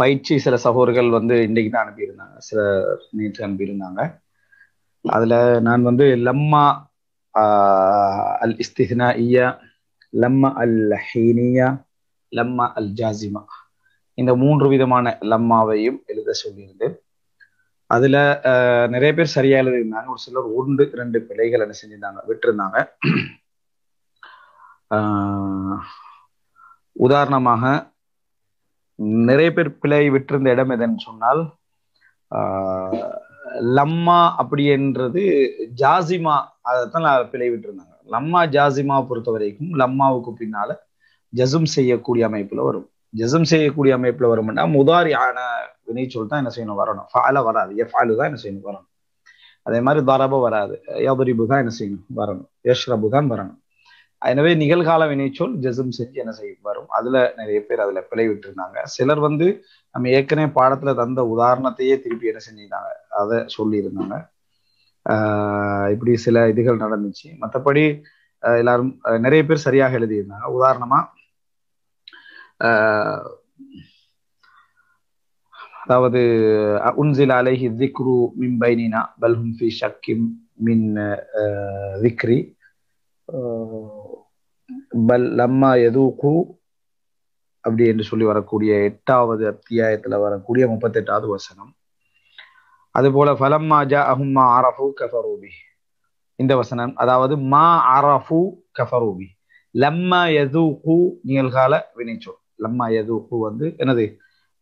பயிற்சி சில சகோதரர்கள் வந்து இன்னைக்கு தான் அனுப்பியிருந்தாங்க சில நேற்று அனுப்பியிருந்தாங்க அதில் நான் வந்து லம்மா அல் இஸ்திஹ்னா ஈயா லம்மா அல் ஹீனியா லம்மா அல் ஜாசிமா இந்த மூன்று விதமான லம்மாவையும் எழுத சொல்லியிருந்தேன் அதில் நிறைய பேர் சரியாக எழுதியிருந்தாங்க ஒரு சிலர் ஒன்று ரெண்டு பிழைகள் என்ன செஞ்சிருந்தாங்க விட்டுருந்தாங்க உதாரணமாக நிறைய பேர் பிழை விட்டிருந்த இடம் எதுன்னு சொன்னால் லம்மா அப்படி என்றது ஜாசிமா அதைத்தான் நான் பிழை விட்டுருந்தாங்க லம்மா ஜாசிமா பொறுத்த வரைக்கும் லம்மாவுக்கு பின்னால ஜசும் செய்யக்கூடிய அமைப்புல வரும் ஜசும் செய்யக்கூடிய அமைப்புல வரும்னா ஆன வினைச்சொல் தான் என்ன செய்யணும் வரணும் ஃபால வராது ஏ ஃபாலு தான் என்ன செய்யணும் வரணும் அதே மாதிரி தரப வராது யபரிபு தான் என்ன செய்யணும் வரணும் யஷ்ரபு தான் வரணும் எனவே நிகழ்கால வினைச்சொல் ஜெசம் செஞ்சு என்ன செய்ய வரும் அதுல நிறைய பேர் அதுல பிழை விட்டுருந்தாங்க சிலர் வந்து நம்ம ஏற்கனவே பாடத்துல தந்த உதாரணத்தையே திருப்பி என்ன செஞ்சிருந்தாங்க அதை சொல்லியிருந்தாங்க இப்படி சில இதுகள் நடந்துச்சு மற்றபடி எல்லாரும் நிறைய பேர் சரியாக எழுதியிருந்தாங்க உதாரணமா அதாவது உன்சில் அலைஹி திக்ரு மின் பைனினா பல்ஹும் ஃபி ஷக்கிம் மின் திக்ரி பல் லம்மா எதூக்கு அப்படி என்று சொல்லி வரக்கூடிய எட்டாவது அத்தியாயத்துல வரக்கூடிய முப்பத்தெட்டாவது வசனம் அதுபோல ஃபலம்மா ஜா அஹும்மா ஆரஃபு கஃபரூபி இந்த வசனம் அதாவது மா அரஃபு கஃபரூபி லம்மா கு நிகழ்கால வினைச்சொல் லம்மா கு வந்து எனது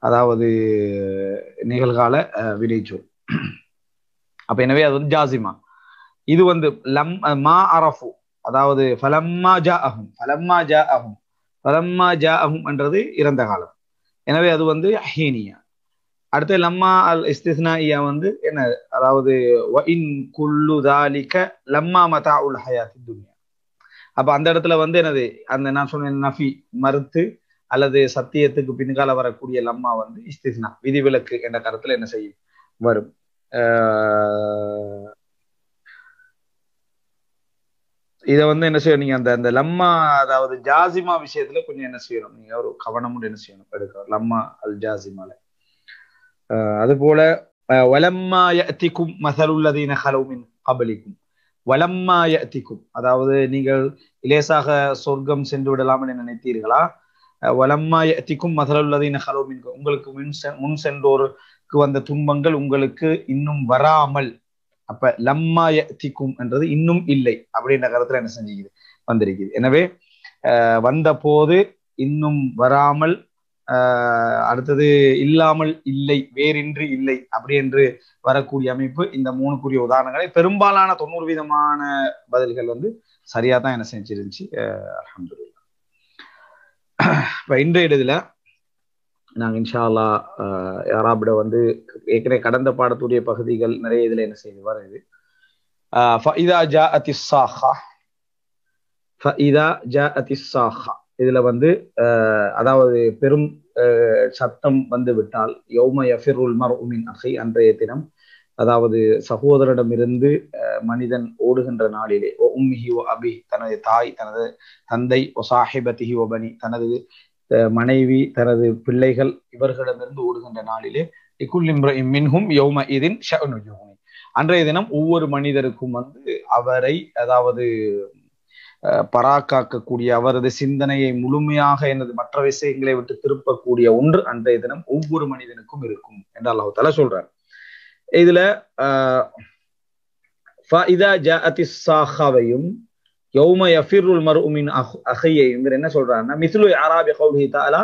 அதாவது நிகழ்கால வினைச்சொல் அப்ப எனவே அது வந்து ஜாசிமா இது வந்து லம் மா அரஃபு அதாவது ஃபலம்மா ஜா அஹும் ஃபலம்மா ஜா அஹும் ஃபலம்மா ஜா அஹும் என்றது இறந்த காலம் எனவே அது வந்து அஹீனியா அடுத்து லம்மா அல் ஐயா வந்து என்ன அதாவது இன் குல்லு தாலிக்க லம்மா மதா உல் ஹயா துன்யா அப்போ அந்த இடத்துல வந்து எனது அந்த நான் சொன்ன நஃபி மறுத்து அல்லது சத்தியத்துக்கு பின்கால வரக்கூடிய லம்மா வந்து இஸ்திஸ்னா விதிவிலக்கு என்ற கருத்துல என்ன செய்யும் வரும் இதை வந்து என்ன செய்யணும் நீங்க அந்த அந்த லம்மா அதாவது ஜாசிமா விஷயத்துல கொஞ்சம் என்ன செய்யணும் நீங்க ஒரு கவனமும் என்ன செய்யணும் எடுக்கணும் லம்மா அல் ஜாசிமால அது போல வலம்மா யத்திக்கும் மசலுள்ளதீன ஹலவுமின் கபலிக்கும் வலம்மா யத்திக்கும் அதாவது நீங்கள் இலேசாக சொர்க்கம் சென்று விடலாம் என நினைத்தீர்களா வலம்மா யத்திக்கும் மசலுள்ளதீன ஹலவுமின் உங்களுக்கு முன் சென் முன் சென்றோருக்கு வந்த துன்பங்கள் உங்களுக்கு இன்னும் வராமல் அப்ப லம்மா திக்கும் என்றது இன்னும் இல்லை அப்படின்ற கருத்துல என்ன செஞ்சுக்குது வந்திருக்குது எனவே வந்த போது இன்னும் வராமல் அடுத்தது இல்லாமல் இல்லை வேறின்றி இல்லை அப்படி என்று வரக்கூடிய அமைப்பு இந்த மூணுக்குரிய உதாரணங்களை பெரும்பாலான தொண்ணூறு விதமான பதில்கள் வந்து சரியா தான் என்ன செஞ்சிருந்துச்சு அஹ் இப்ப இன்றைய இடத்துல நாங்கள் இன்ஷால்லா யாராபிட வந்து ஏற்கனவே கடந்த பாடத்துடைய பகுதிகள் நிறைய இதில் என்ன செய்து வருது ஃபஇதா ஜா வந்து அதாவது பெரும் சத்தம் வந்து விட்டால் யௌம யஃபிருல் மர் உமின் அசை அன்றைய தினம் அதாவது சகோதரிடமிருந்து மனிதன் ஓடுகின்ற நாளிலே ஓ உம்ஹி ஓ அபி தனது தாய் தனது தந்தை ஒ சாஹிபத்திஹி ஒபனி தனது மனைவி தனது பிள்ளைகள் இவர்களிடமிருந்து ஓடுகின்ற நாளிலே மின்ஹும் யௌம இதின் அன்றைய தினம் ஒவ்வொரு மனிதருக்கும் வந்து அவரை அதாவது பராக்காக்கக்கூடிய அவரது சிந்தனையை முழுமையாக எனது மற்ற விஷயங்களை விட்டு திருப்பக்கூடிய ஒன்று அன்றைய தினம் ஒவ்வொரு மனிதனுக்கும் இருக்கும் என்று அல்லாஹால சொல்றார் இதுல சாஹாவையும் யௌம யஃபிருல் மர் உமின் அஹையை இவர் என்ன சொல்றாருன்னா மிஸ்லு யாராபி கௌலி தாலா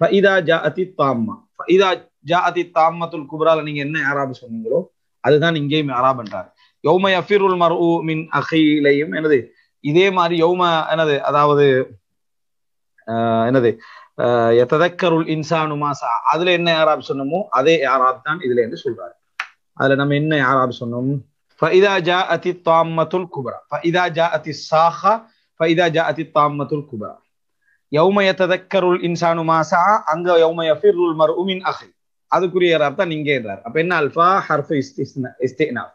ஃபைதா ஜா அதி தாம்மா ஃபைதா ஜா அதி தாம்மத்துல் குப்ரால நீங்க என்ன யாராபு சொன்னீங்களோ அதுதான் இங்கேயும் யாராபன்றாரு யௌம யஃபிருல் மர் உமின் அஹையிலையும் எனது இதே மாதிரி யௌம எனது அதாவது என்னது எத்ததக்கருள் இன்சானு மாசா அதுல என்ன யாராப் சொன்னமோ அதே யாராப் தான் இதுல என்று சொல்றாரு அதுல நம்ம என்ன யாராப் சொன்னோம் ஃபைதா ஜா அதி தாமத்துல் குபரா ஃபைதா ஜா அதி சாஹா ஃபைதா ஜா அதி தாமத்துல் குபரா யௌமய ததக்கருள் இன்சானு மாசா அங்க யௌமய ஃபிர்ருல் மர் உமின் அஹி அதுக்குரிய அர்த்தம் நீங்க இருந்தார் அப்ப என்ன அல்ஃபா ஹர்ஃபு இஸ்தினாஃப்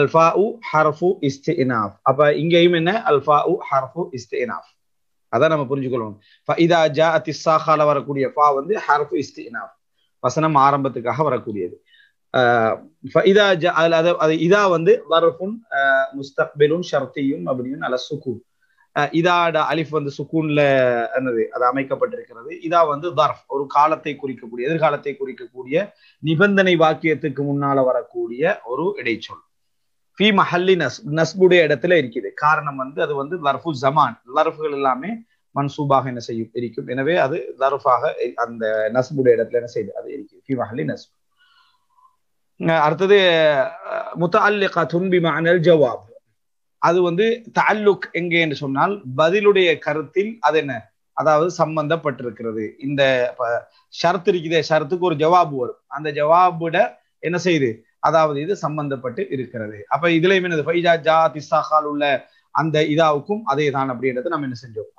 அல்ஃபா உ ஹர்ஃபு இஸ்தினாஃப் அப்ப இங்கேயும் என்ன அல்ஃபா உ ஹர்ஃபு இஸ்தினாஃப் அதான் நம்ம புரிஞ்சுக்கொள்ளணும் ஃபைதா ஜா அத்தி சாஹால வரக்கூடிய ஃபா வந்து ஹர்ஃபு இஸ்தினாஃப் வசனம் ஆரம்பத்துக்காக வரக்கூடியது இதா அது இதா வந்து வரஃபுன் முஸ்தக்பிலும் ஷர்த்தியும் அப்படின்னு அல்ல சுக்கூன் இதாட அலிஃப் வந்து சுக்கூன்ல என்னது அது அமைக்கப்பட்டிருக்கிறது இதா வந்து தர்ஃப் ஒரு காலத்தை குறிக்கக்கூடிய எதிர்காலத்தை குறிக்கக்கூடிய நிபந்தனை வாக்கியத்துக்கு முன்னால வரக்கூடிய ஒரு இடைச்சொல் ஃபி மஹல்லி நஸ் நஸ்புடைய இடத்துல இருக்குது காரணம் வந்து அது வந்து லர்ஃபு ஜமான் லர்ஃபுகள் எல்லாமே மன்சூபாக என்ன செய்யும் இருக்கும் எனவே அது லர்ஃபாக அந்த நஸ்புடைய இடத்துல என்ன செய்யுது அது இருக்குது ஃபி மஹல்லி நஸ்பு அடுத்தது முத்தாலிகா துன்பிமானல் ஜவாப் அது வந்து தாலுக் எங்கே என்று சொன்னால் பதிலுடைய கருத்தில் அது என்ன அதாவது சம்பந்தப்பட்டிருக்கிறது இந்த ஷரத்து இருக்குதே ஷரத்துக்கு ஒரு ஜவாபு வரும் அந்த ஜவாபுட என்ன செய்யுது அதாவது இது சம்பந்தப்பட்டு இருக்கிறது அப்ப இதுல என்னது ஃபைஜா ஜா திசாஹால் உள்ள அந்த இதாவுக்கும் அதே தான் அப்படின்றத நம்ம என்ன செஞ்சோம்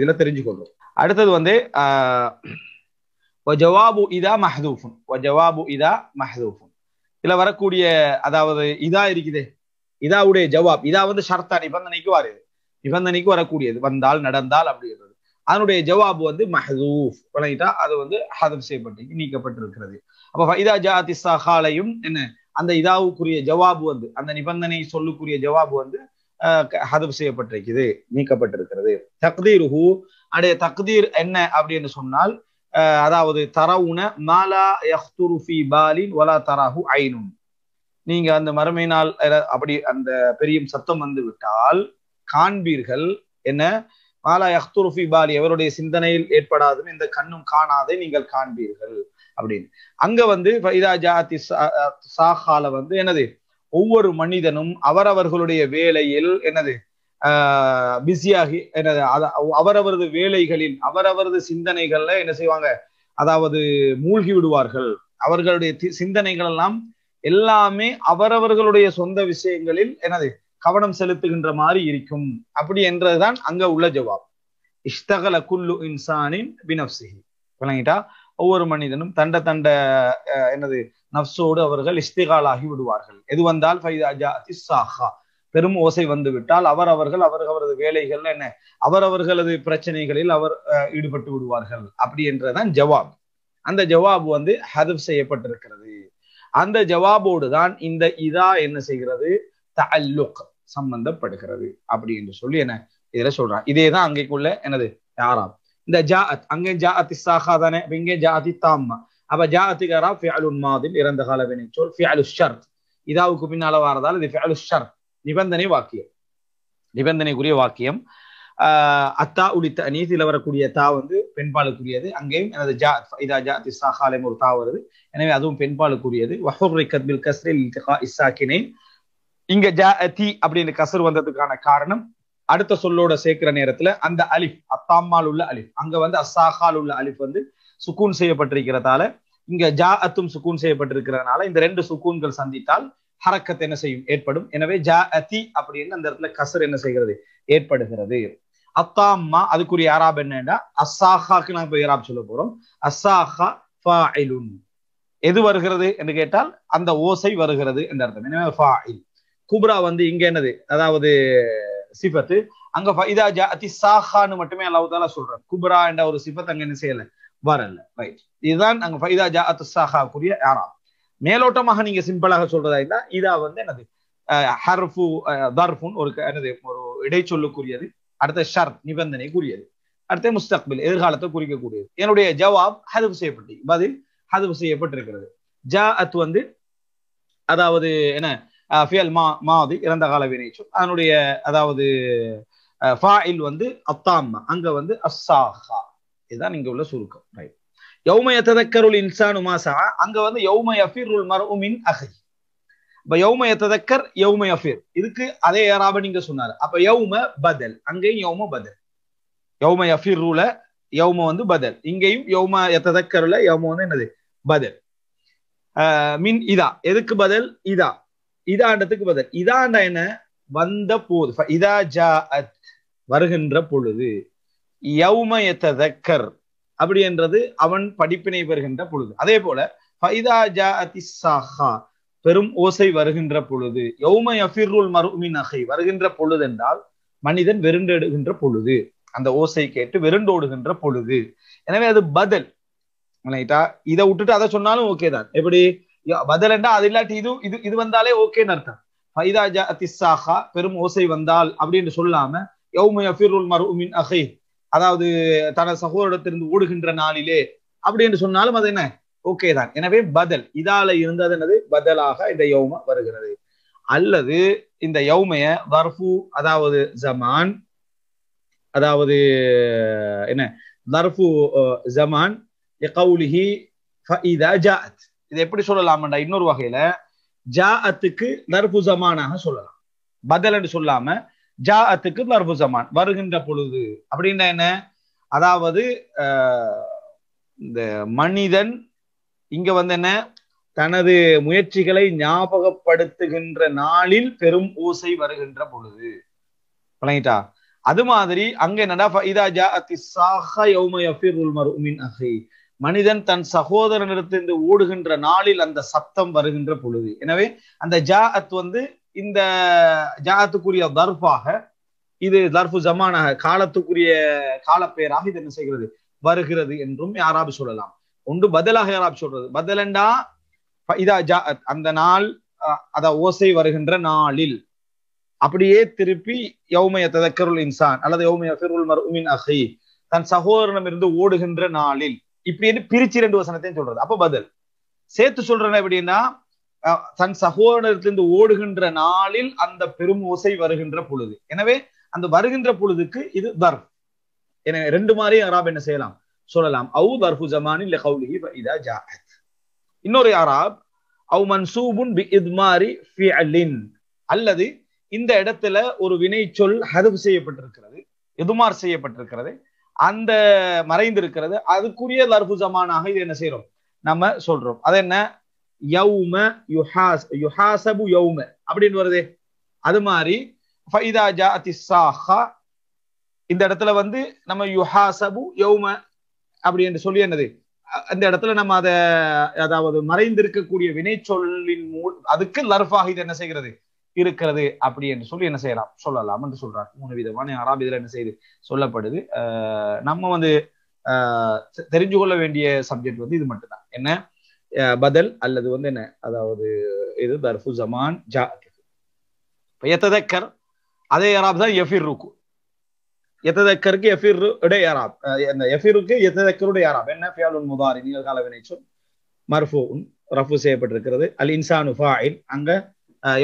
இதுல தெரிஞ்சுக்கொள்வோம் அடுத்தது வந்து ஜவாபு இதா மஹதூஃபுன் ஜவாபு இதா மஹதூஃபுன் இல்ல வரக்கூடிய அதாவது இதா இருக்குது இதாவுடைய ஜவாப் இதா வந்து ஷர்த்தா நிபந்தனைக்கு வருது நிபந்தனைக்கு வரக்கூடியது வந்தால் நடந்தால் அப்படின்றது அதனுடைய ஜவாப் வந்து மஹதூஃப் வழங்கிட்டா அது வந்து ஹதப் செய்யப்பட்டு நீக்கப்பட்டிருக்கிறது அப்ப இதா ஜாதி சஹாலையும் என்ன அந்த இதாவுக்குரிய ஜவாபு வந்து அந்த நிபந்தனை சொல்லுக்குரிய ஜவாபு வந்து ஹதப் செய்யப்பட்டிருக்குது நீக்கப்பட்டிருக்கிறது தக்தீர் ஹூ அடைய தக்தீர் என்ன அப்படின்னு சொன்னால் அதாவது தரவுன மாலா யஹ்துருஃபி பாலின் வலா தராஹு ஐனும் நீங்க அந்த மறுமையினால் அப்படி அந்த பெரிய சத்தம் வந்து விட்டால் காண்பீர்கள் என்ன மாலா யஹ்துருஃபி பாலி எவருடைய சிந்தனையில் ஏற்படாதுன்னு இந்த கண்ணும் காணாதே நீங்கள் காண்பீர்கள் அப்படின்னு அங்க வந்து ஃபைதா ஜாதி சாஹால வந்து என்னது ஒவ்வொரு மனிதனும் அவரவர்களுடைய வேலையில் என்னது பிஸியாகி என்னது அவரவரது வேலைகளில் அவரவரது சிந்தனைகள்ல என்ன செய்வாங்க அதாவது மூழ்கி விடுவார்கள் அவர்களுடைய சிந்தனைகள் எல்லாம் எல்லாமே அவரவர்களுடைய சொந்த விஷயங்களில் என்னது கவனம் செலுத்துகின்ற மாதிரி இருக்கும் அப்படி என்றதுதான் அங்க உள்ள ஜவாப் இஷ்தகல குல்லு இன்சானின் பினப்சிஹி விளங்கிட்டா ஒவ்வொரு மனிதனும் தண்ட தண்ட என்னது நப்சோடு அவர்கள் இஷ்திகாலாகி விடுவார்கள் எது வந்தால் ஃபைதா சாஹா பெரும் ஓசை வந்துவிட்டால் அவர் அவர்கள் அவரவரது வேலைகள் என்ன அவர் அவர்களது பிரச்சனைகளில் அவர் ஈடுபட்டு விடுவார்கள் அப்படி என்றதான் ஜவாப் அந்த ஜவாப் வந்து ஹதப் செய்யப்பட்டிருக்கிறது அந்த ஜவாபோடு தான் இந்த இதா என்ன செய்கிறது தல்லுக் சம்பந்தப்படுகிறது அப்படி என்று சொல்லி என்ன இதுல சொல்றான் இதே தான் அங்கேக்குள்ள எனது யாராம் இந்த ஜாஅத் அங்கே ஜாஅத் இஸ்ஸாஹா தானே இங்கே ஜாதி தாம்மா அப்ப ஜா அராப் ஃபிஅலுன் மாதில் இறந்த கால வினை சொல் ஃபியாலு ஷர்த் இதாவுக்கு பின்னால வரதால் இது ஃபிஅலு ஷர்த் நிபந்தனை வாக்கியம் நிபந்தனைக்குரிய வாக்கியம் அத்தா உலித்த நீதியில் வரக்கூடிய தா வந்து பெண்பாலுக்குரியது அங்கேயும் எனது ஜா இதா ஜா ஒரு தா வருது எனவே அதுவும் பெண்பாலுக்குரியது வஹுரை கத்பில் கஸ்ரில் இஸ்ஸாக்கினே இங்க ஜா தி அப்படின்னு கசர் வந்ததுக்கான காரணம் அடுத்த சொல்லோட சேர்க்கிற நேரத்துல அந்த அலிஃப் அத்தாம்மால் உள்ள அலிஃப் அங்க வந்து அஸ்ஸாஹால் உள்ள அலிஃப் வந்து சுக்கூன் செய்யப்பட்டிருக்கிறதால இங்க ஜா அத்தும் சுக்கூன் செய்யப்பட்டிருக்கிறதுனால இந்த ரெண்டு சுக்கூன்கள் சந்தித்தால் ஹரக்கத் என்ன செய்யும் ஏற்படும் எனவே ஜா அதி அப்படின்னு அந்த இடத்துல கசர் என்ன செய்கிறது ஏற்படுகிறது அத்தாம்மா அதுக்குரிய யாராப் என்னன்னா அசாஹாக்கு நான் போய் யாராப் சொல்ல போறோம் அசாஹா எது வருகிறது என்று கேட்டால் அந்த ஓசை வருகிறது என்ற அர்த்தம் எனவே ஃபாயில் குப்ரா வந்து இங்க என்னது அதாவது சிபத்து அங்க இதா ஜா அதி சாஹான்னு மட்டுமே அல்லாஹ் தாலா சொல்றான் குப்ரா என்ற ஒரு சிபத் அங்க என்ன செய்யல வரல ரைட் இதுதான் அங்க ஃபைதா ஜா அத்து சாஹாக்குரிய யாராப் மேலோட்டமாக நீங்க சிம்பிளாக சொல்றதா இருந்தா இதா வந்து எனது ஹர்ஃபு தர்ஃபுன் ஒரு என்னது ஒரு இடைச்சொல்லுக்குரியது அடுத்த ஷர் நிபந்தனைக்குரியது அடுத்த முஸ்தக்பில் எதிர்காலத்தை குறிக்கக்கூடியது என்னுடைய ஜவாப் ஹதுவு செய்யப்பட்டு பதில் ஹதுவு செய்யப்பட்டிருக்கிறது ஜ அத் வந்து அதாவது என்ன ஃபியல் மா மாவது இறந்த கால வினைச்சு அதனுடைய அதாவது ஃபாயில் வந்து அத்தாம்மா அங்க வந்து அஸ்ஸாஹா இதுதான் இங்க உள்ள சுருக்கம் ரைட் யௌமய ததக்கருள் இன்சானு மாசா அங்க வந்து யௌமய அஃபீருல் மரஉமின் அகை இப்ப யௌம எத்ததக்கர் யௌம அஃபீர் இதுக்கு அதே யாராப நீங்க சொன்னாரு அப்ப யௌம பதல் அங்கேயும் யௌம பதல் யௌம அஃபீர் ரூல யௌம வந்து பதல் இங்கேயும் யௌம எத்ததக்கருல யௌம வந்து என்னது பதல் மின் இதா எதுக்கு பதில் இதா இதாண்டத்துக்கு பதில் இதாண்டா என்ன வந்த போது இதா ஜா அத் வருகின்ற பொழுது யௌம எத்ததக்கர் அப்படி என்றது அவன் படிப்பினை வருகின்ற பொழுது அதே போல பெரும் ஓசை வருகின்ற பொழுது யௌமை அஃபிருல் மருமின் அகை வருகின்ற பொழுது என்றால் மனிதன் வெருண்டெடுகின்ற பொழுது அந்த ஓசை கேட்டு வெருண்டோடுகின்ற பொழுது எனவே அது பதில் இதை விட்டுட்டு அதை சொன்னாலும் ஓகே தான் எப்படி பதில் என்றா அது இல்லாட்டி இது இது இது வந்தாலே ஓகேன்னு அர்த்தம் ஃபைதா ஜா திஸ்ஸாஹா பெரும் ஓசை வந்தால் அப்படின்னு சொல்லாம யௌமை அஃபிருல் மருமின் அகை அதாவது தனது சகோதரத்திலிருந்து ஓடுகின்ற நாளிலே அப்படி என்று சொன்னாலும் அது என்ன ஓகே தான் எனவே பதில் இதால இருந்தது என்னது பதிலாக இந்த யௌம வருகிறது அல்லது இந்த யௌமைய வர்ஃபு அதாவது ஜமான் அதாவது என்ன வர்ஃபு ஜமான் கவுலிஹி ஜாத் இதை எப்படி சொல்லலாம்டா இன்னொரு வகையில ஜாஅத்துக்கு நர்பு ஜமானாக சொல்லலாம் பதில் என்று சொல்லாம ஜா அத்துக்கு மர்பு சமான் வருகின்ற பொழுது அப்படின்னா என்ன அதாவது இந்த மனிதன் இங்க வந்து என்ன தனது முயற்சிகளை ஞாபகப்படுத்துகின்ற நாளில் பெரும் ஓசை வருகின்ற பொழுது விளங்கிட்டா அது மாதிரி அங்க என்னடா மனிதன் தன் சகோதரனிடத்திலிருந்து ஓடுகின்ற நாளில் அந்த சப்தம் வருகின்ற பொழுது எனவே அந்த ஜா அத் வந்து இந்த ஜாகத்துக்குரிய தர்பாக இது தர்பு ஜமானாக காலத்துக்குரிய காலப்பெயராக இது என்ன செய்கிறது வருகிறது என்றும் யாராவது சொல்லலாம் ஒன்று பதிலாக யாராவது சொல்றது பதிலண்டா இதா ஜா அந்த நாள் அத ஓசை வருகின்ற நாளில் அப்படியே திருப்பி யௌமய ததக்கருள் இன்சான் அல்லது யௌமய ஃபிருள் மருமின் அஹி தன் சகோதரனம் இருந்து ஓடுகின்ற நாளில் இப்படின்னு பிரிச்சு ரெண்டு வசனத்தையும் சொல்றது அப்ப பதில் சேர்த்து சொல்றேன் எப்படின்னா தன் சகோதரத்திலிருந்து ஓடுகின்ற நாளில் அந்த பெரும் ஓசை வருகின்ற பொழுது எனவே அந்த வருகின்ற பொழுதுக்கு இது தர்ஃப் எனவே ரெண்டு மாதிரியும் அராப் என்ன செய்யலாம் சொல்லலாம் அவு தர்ஃபு ஜமானின் இதா ஜாஹத் இன்னொரு அராப் அவ் மன்சூபுன் பி இத்மாரி ஃபிஅலின் அல்லது இந்த இடத்துல ஒரு வினை சொல் ஹதுப் செய்யப்பட்டிருக்கிறது எதுமார் செய்யப்பட்டிருக்கிறது அந்த மறைந்திருக்கிறது அதுக்குரிய தர்ஃபு ஜமானாக இது என்ன செய்யறோம் நம்ம சொல்றோம் அது என்ன யௌம யுஹாஸ் யுஹாசபு யௌம அப்படின்னு வருது அது மாதிரி ஃபைதா ஜா இந்த இடத்துல வந்து நம்ம யுஹாசபு யௌம என்று சொல்லி என்னது அந்த இடத்துல நம்ம அதை அதாவது மறைந்திருக்கக்கூடிய வினை சொல்லின் அதுக்கு லர்ஃபாக இது என்ன செய்கிறது இருக்கிறது அப்படி என்று சொல்லி என்ன செய்யலாம் சொல்லலாம் என்று சொல்றார் மூணு விதமான யாராவது இதுல என்ன செய்யுது சொல்லப்படுது நம்ம வந்து தெரிஞ்சு கொள்ள வேண்டிய சப்ஜெக்ட் வந்து இது மட்டும்தான் என்ன பதல் அல்லது வந்து என்ன அதாவது இது தர்ஃபு ஜமான் ஜா எத்ததக்கர் அதே யாராப் தான் எஃபிர் ருக்கு எத்ததக்கருக்கு எஃபிர் உடைய யாராப் அந்த எஃபிருக்கு எத்ததக்கருடைய யாராப் என்ன ஃபியாலுன் முதாரி நிகழ்கால வினைச்சும் மர்ஃபு ரஃபு செய்யப்பட்டிருக்கிறது அல் இன்சானு ஃபாயில் அங்க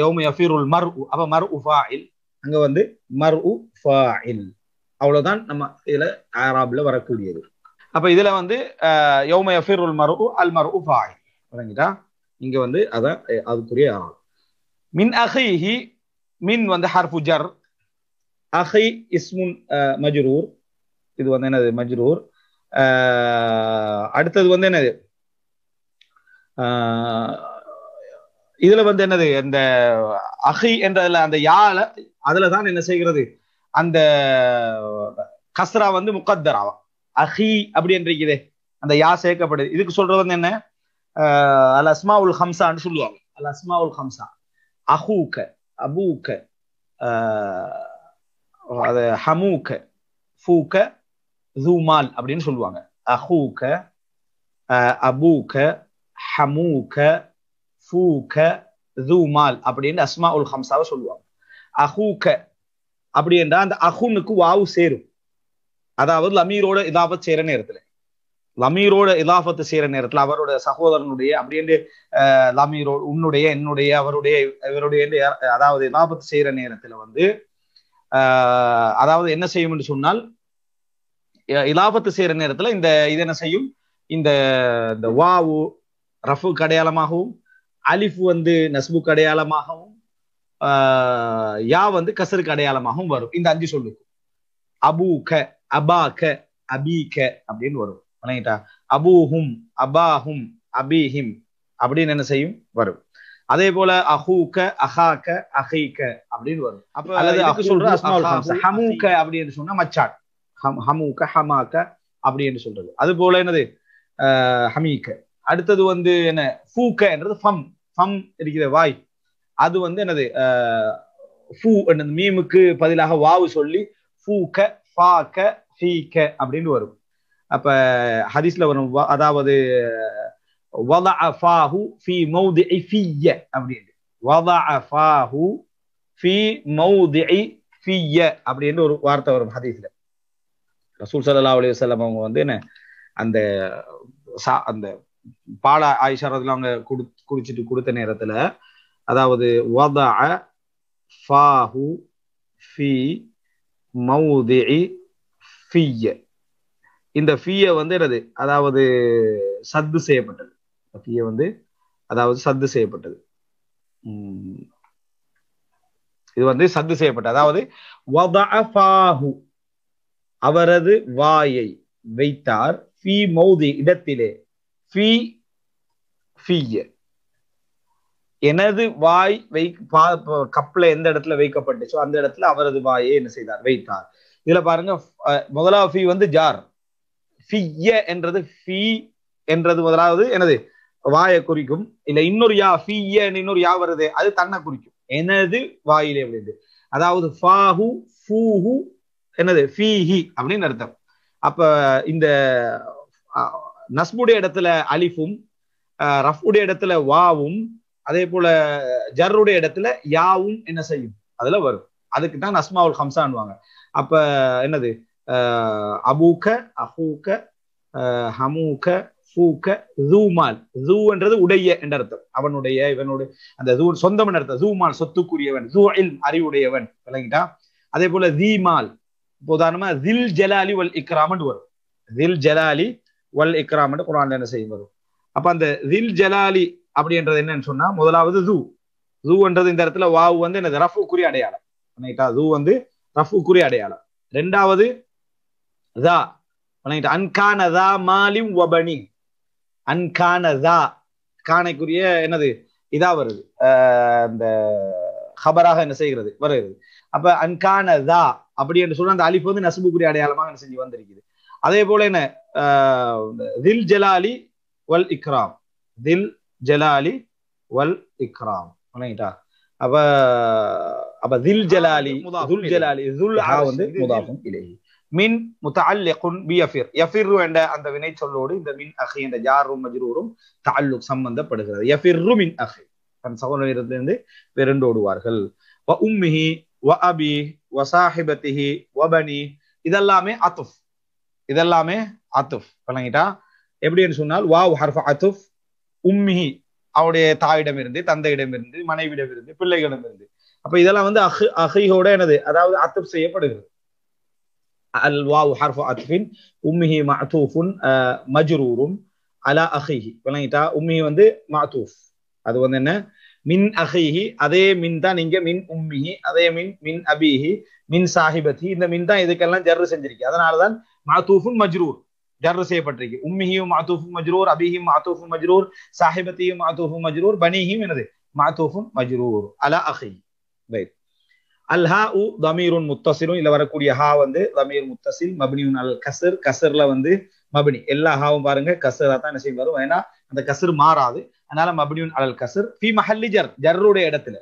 யோமு எஃபிருல் மர் உ அப்ப மர் உ ஃபாயில் அங்க வந்து மர் உ ஃபாயில் அவ்வளவுதான் நம்ம இதுல ஆராப்ல வரக்கூடியது அப்ப இதுல வந்து யோம எஃபிருல் உ அல் மர் ஃபாயில் வழங்கிட்டா இங்க வந்து அத அதுக்குரிய மின் அஹி மின் வந்து ஹர்ஃபு ஜர் இஸ்முன் மஜ்ரூர் இது வந்து என்னது மஜ்ரூர் அடுத்தது வந்து என்னது இதுல வந்து என்னது இந்த அஹை என்றதுல அந்த யால அதுலதான் என்ன செய்கிறது அந்த கஸ்ரா வந்து முக்கத்தராவா அஹி அப்படி என்றே அந்த யா சேர்க்கப்படுது இதுக்கு சொல்றது வந்து என்ன அல் அஸ்மா உல் ஹம்சான்னு சொல்லுவாங்க அல் அஸ்மா உல் ஹம்சா அஹூக்க அபூக்க அது ஹமூக்க ஃபூக்க ஜூமால் அப்படின்னு சொல்லுவாங்க அஹூக்க அபூக்க ஹமூக்க ஃபூக்க ஜூமால் அப்படின்னு அஸ்மா உல் ஹம்சாவை சொல்லுவாங்க அஹூக்க அப்படி என்றா அந்த அஹூனுக்கு வாவு சேரும் அதாவது அமீரோட இதாவது சேர நேரத்துல லமீரோட இலாபத்து செய்யற நேரத்துல அவரோட சகோதரனுடைய அப்படின்னு லமீரோ உன்னுடைய என்னுடைய அவருடைய இவருடைய அதாவது இலாபத்து செய்யற நேரத்துல வந்து அதாவது என்ன செய்யும் என்று சொன்னால் இலாபத்து செய்யற நேரத்துல இந்த இது என்ன செய்யும் இந்த இந்த வாவு ரஃபு அடையாளமாகவும் அலிஃப் வந்து நஸ்புக் அடையாளமாகவும் யா வந்து கசருக்கு அடையாளமாகவும் வரும் இந்த அஞ்சு சொல்லுக்கும் அபு க அபா க அபி க அப்படின்னு வரும் வணங்கிட்டா அபூஹும் அபாஹும் அபிஹிம் அப்படின்னு என்ன செய்யும் வரும் அதே போல அஹூக்க அஹாக்க அஹைக்க அப்படின்னு வரும் அப்ப அல்லது சொல்ற ஹமூக்க அப்படின்னு சொன்னா மச்சான் ஹமூக்க ஹமாக்க என்று சொல்றது அது போல என்னது ஹமீக்க அடுத்தது வந்து என்ன என்றது ஃபம் ஃபம் இருக்கிற வாய் அது வந்து என்னது என்னது மீமுக்கு பதிலாக வாவு சொல்லி ஃபூக்க ஃபாக்க ஃபீக்க அப்படின்னு வரும் அப்ப ஹதீஸ்ல வரும் அதாவது அப்படின்னு ஒரு வார்த்தை வரும் ஹதீஸ்ல ரசூல் சல்லா அலி வல்லம் அவங்க வந்து என்ன அந்த சா அந்த பால ஆயிஷா அவங்க குடு குடிச்சிட்டு கொடுத்த நேரத்துல அதாவது வதா ஃபாஹு ஃபி மௌதி ஃபிய இந்த ஃபீயை வந்து என்னது அதாவது சத்து செய்யப்பட்டது ஃபீயை வந்து அதாவது சத்து செய்யப்பட்டது இது வந்து சத்து செய்யப்பட்டது அதாவது அவரது வாயை வைத்தார் ஃபி மௌதி இடத்திலே ஃபீ ஃபீய எனது வாய் வை கப்ல எந்த இடத்துல வைக்கப்பட்டுச்சோ அந்த இடத்துல அவரது வாயை என்ன செய்தார் வைத்தார் இதுல பாருங்க முதலாவது ஃபீ வந்து ஜார் ஃபிய என்றது ஃபி என்றது முதலாவது எனது வாயை குறிக்கும் இல்ல இன்னொரு யா ஃபியன்னு இன்னொரு யா வருது அது தன்னை குறிக்கும் எனது வாயிலே அப்படின்னு அதாவது ஃபாஹு ஃபூஹு என்னது ஃபீஹி அப்படின்னு அர்த்தம் அப்ப இந்த நஸ்புடைய இடத்துல அலிஃபும் ரஃபுடைய இடத்துல வாவும் அதே போல ஜர்ருடைய இடத்துல யாவும் என்ன செய்யும் அதுல வரும் அதுக்கு தான் நஸ்மாவுல் ஹம்சான்வாங்க அப்ப என்னது அபூக்க அஹூக்க ஹமூக்க ஃபூக்க ஜூமால் ஜூன்றது உடைய என்ற அர்த்தம் அவனுடைய இவனுடைய அந்த ஜூ சொந்தம் அர்த்தம் ஜூமால் சொத்துக்குரியவன் ஜூ இல் அறிவுடையவன் விளங்கிட்டான் அதே போல தீமால் உதாரணமா தில் ஜலாலி வல் இக்ராமன் வரும் தில் ஜலாலி வல் இக்ராமன் குரான் என்ன செய்யும் வரும் அப்ப அந்த தில் ஜலாலி அப்படின்றது என்னன்னு சொன்னா முதலாவது ஜூ ஜூன்றது இந்த இடத்துல வாவு வந்து என்னது ரஃபுக்குரிய அடையாளம் ரைட்டா ஜூ வந்து ரஃபுக்குரிய அடையாளம் ரெண்டாவது தா அன்கானதா மாலிம் வபனி அன்கானதா காணைக்குரிய என்னது இதா வருது இந்த ஹபராக என்ன செய்கிறது வருகிறது அப்ப அன்கானதா அப்படி என்று சொல்ற அந்த அலிஃப் வந்து நசுபுக்குரிய அடையாளமாக என்ன செஞ்சு வந்திருக்குது அதே போல என்ன தில் ஜலாலி வல் இக்ராம் தில் ஜலாலி வல் இக்ராம் வணங்கிட்டா அப்ப அப்ப தில் ஜலாலி துல் ஜலாலி துல் வந்து முதாஃபும் இலேஹி மின் முத்தல்லிகுன் பி யஃபிர் யஃபிர்ரு என்ற அந்த வினை சொல்லோடு இந்த மின் அஹி என்ற ஜாரும் மஜ்ரூரும் தாலுக் சம்பந்தப்படுகிறது யஃபிர்ரு மின் அஹி தன் சகோதரத்திலிருந்து விரண்டோடுவார்கள் வ உம்மிஹி வ அபி வ சாஹிபத்திஹி வ பனி இதெல்லாமே அத்துஃப் இதெல்லாமே அத்துஃப் விளங்கிட்டா எப்படின்னு சொன்னால் வாவ் ஹர்ஃப் அத்துஃப் உம்மிஹி அவருடைய தாயிடமிருந்து தந்தையிடமிருந்து மனைவியிடமிருந்து பிள்ளைகளிடமிருந்து அப்ப இதெல்லாம் வந்து அஹ் அஹியோட எனது அதாவது அத்துப் செய்யப்படுகிறது الواو حرف عطف امه معطوف مجرور அலா அஹிஹி விளங்கிட்டா உம்மி வந்து மாத்தூஃப் அது வந்து என்ன மின் அஹிஹி அதே மின் தான் நீங்க மின் உம்மிஹி அதே மின் மின் அபிஹி மின் சாஹிபத்தி இந்த மின் தான் இதுக்கெல்லாம் ஜர் செஞ்சிருக்கு அதனாலதான் மாத்தூஃபும் மஜ்ரூர் ஜர் செய்யப்பட்டிருக்கு உம்மிஹியும் மாத்தூஃபும் மஜ்ரூர் அபிஹியும் மாத்தூஃபும் மஜ்ரூர் சாஹிபத்தியும் மாத்தூஃபும் மஜ்ரூர் பனிஹியும் என்னது மாத்தூஃபும் மஜ்ரூர் அலா அஹி ரைட் அல்ஹா உ தமீருன் முத்தசிலும் இல்ல வரக்கூடிய ஹா வந்து தமீர் முத்தசில் மபினியுன் அல் கசர் கசர்ல வந்து மபினி எல்லா ஹாவும் பாருங்க கசரா தான் என்ன செய்யும் வரும் ஏன்னா அந்த கசர் மாறாது அதனால மபினியுன் அல் கசர் பி மஹல்லி ஜர் ஜர்ருடைய இடத்துல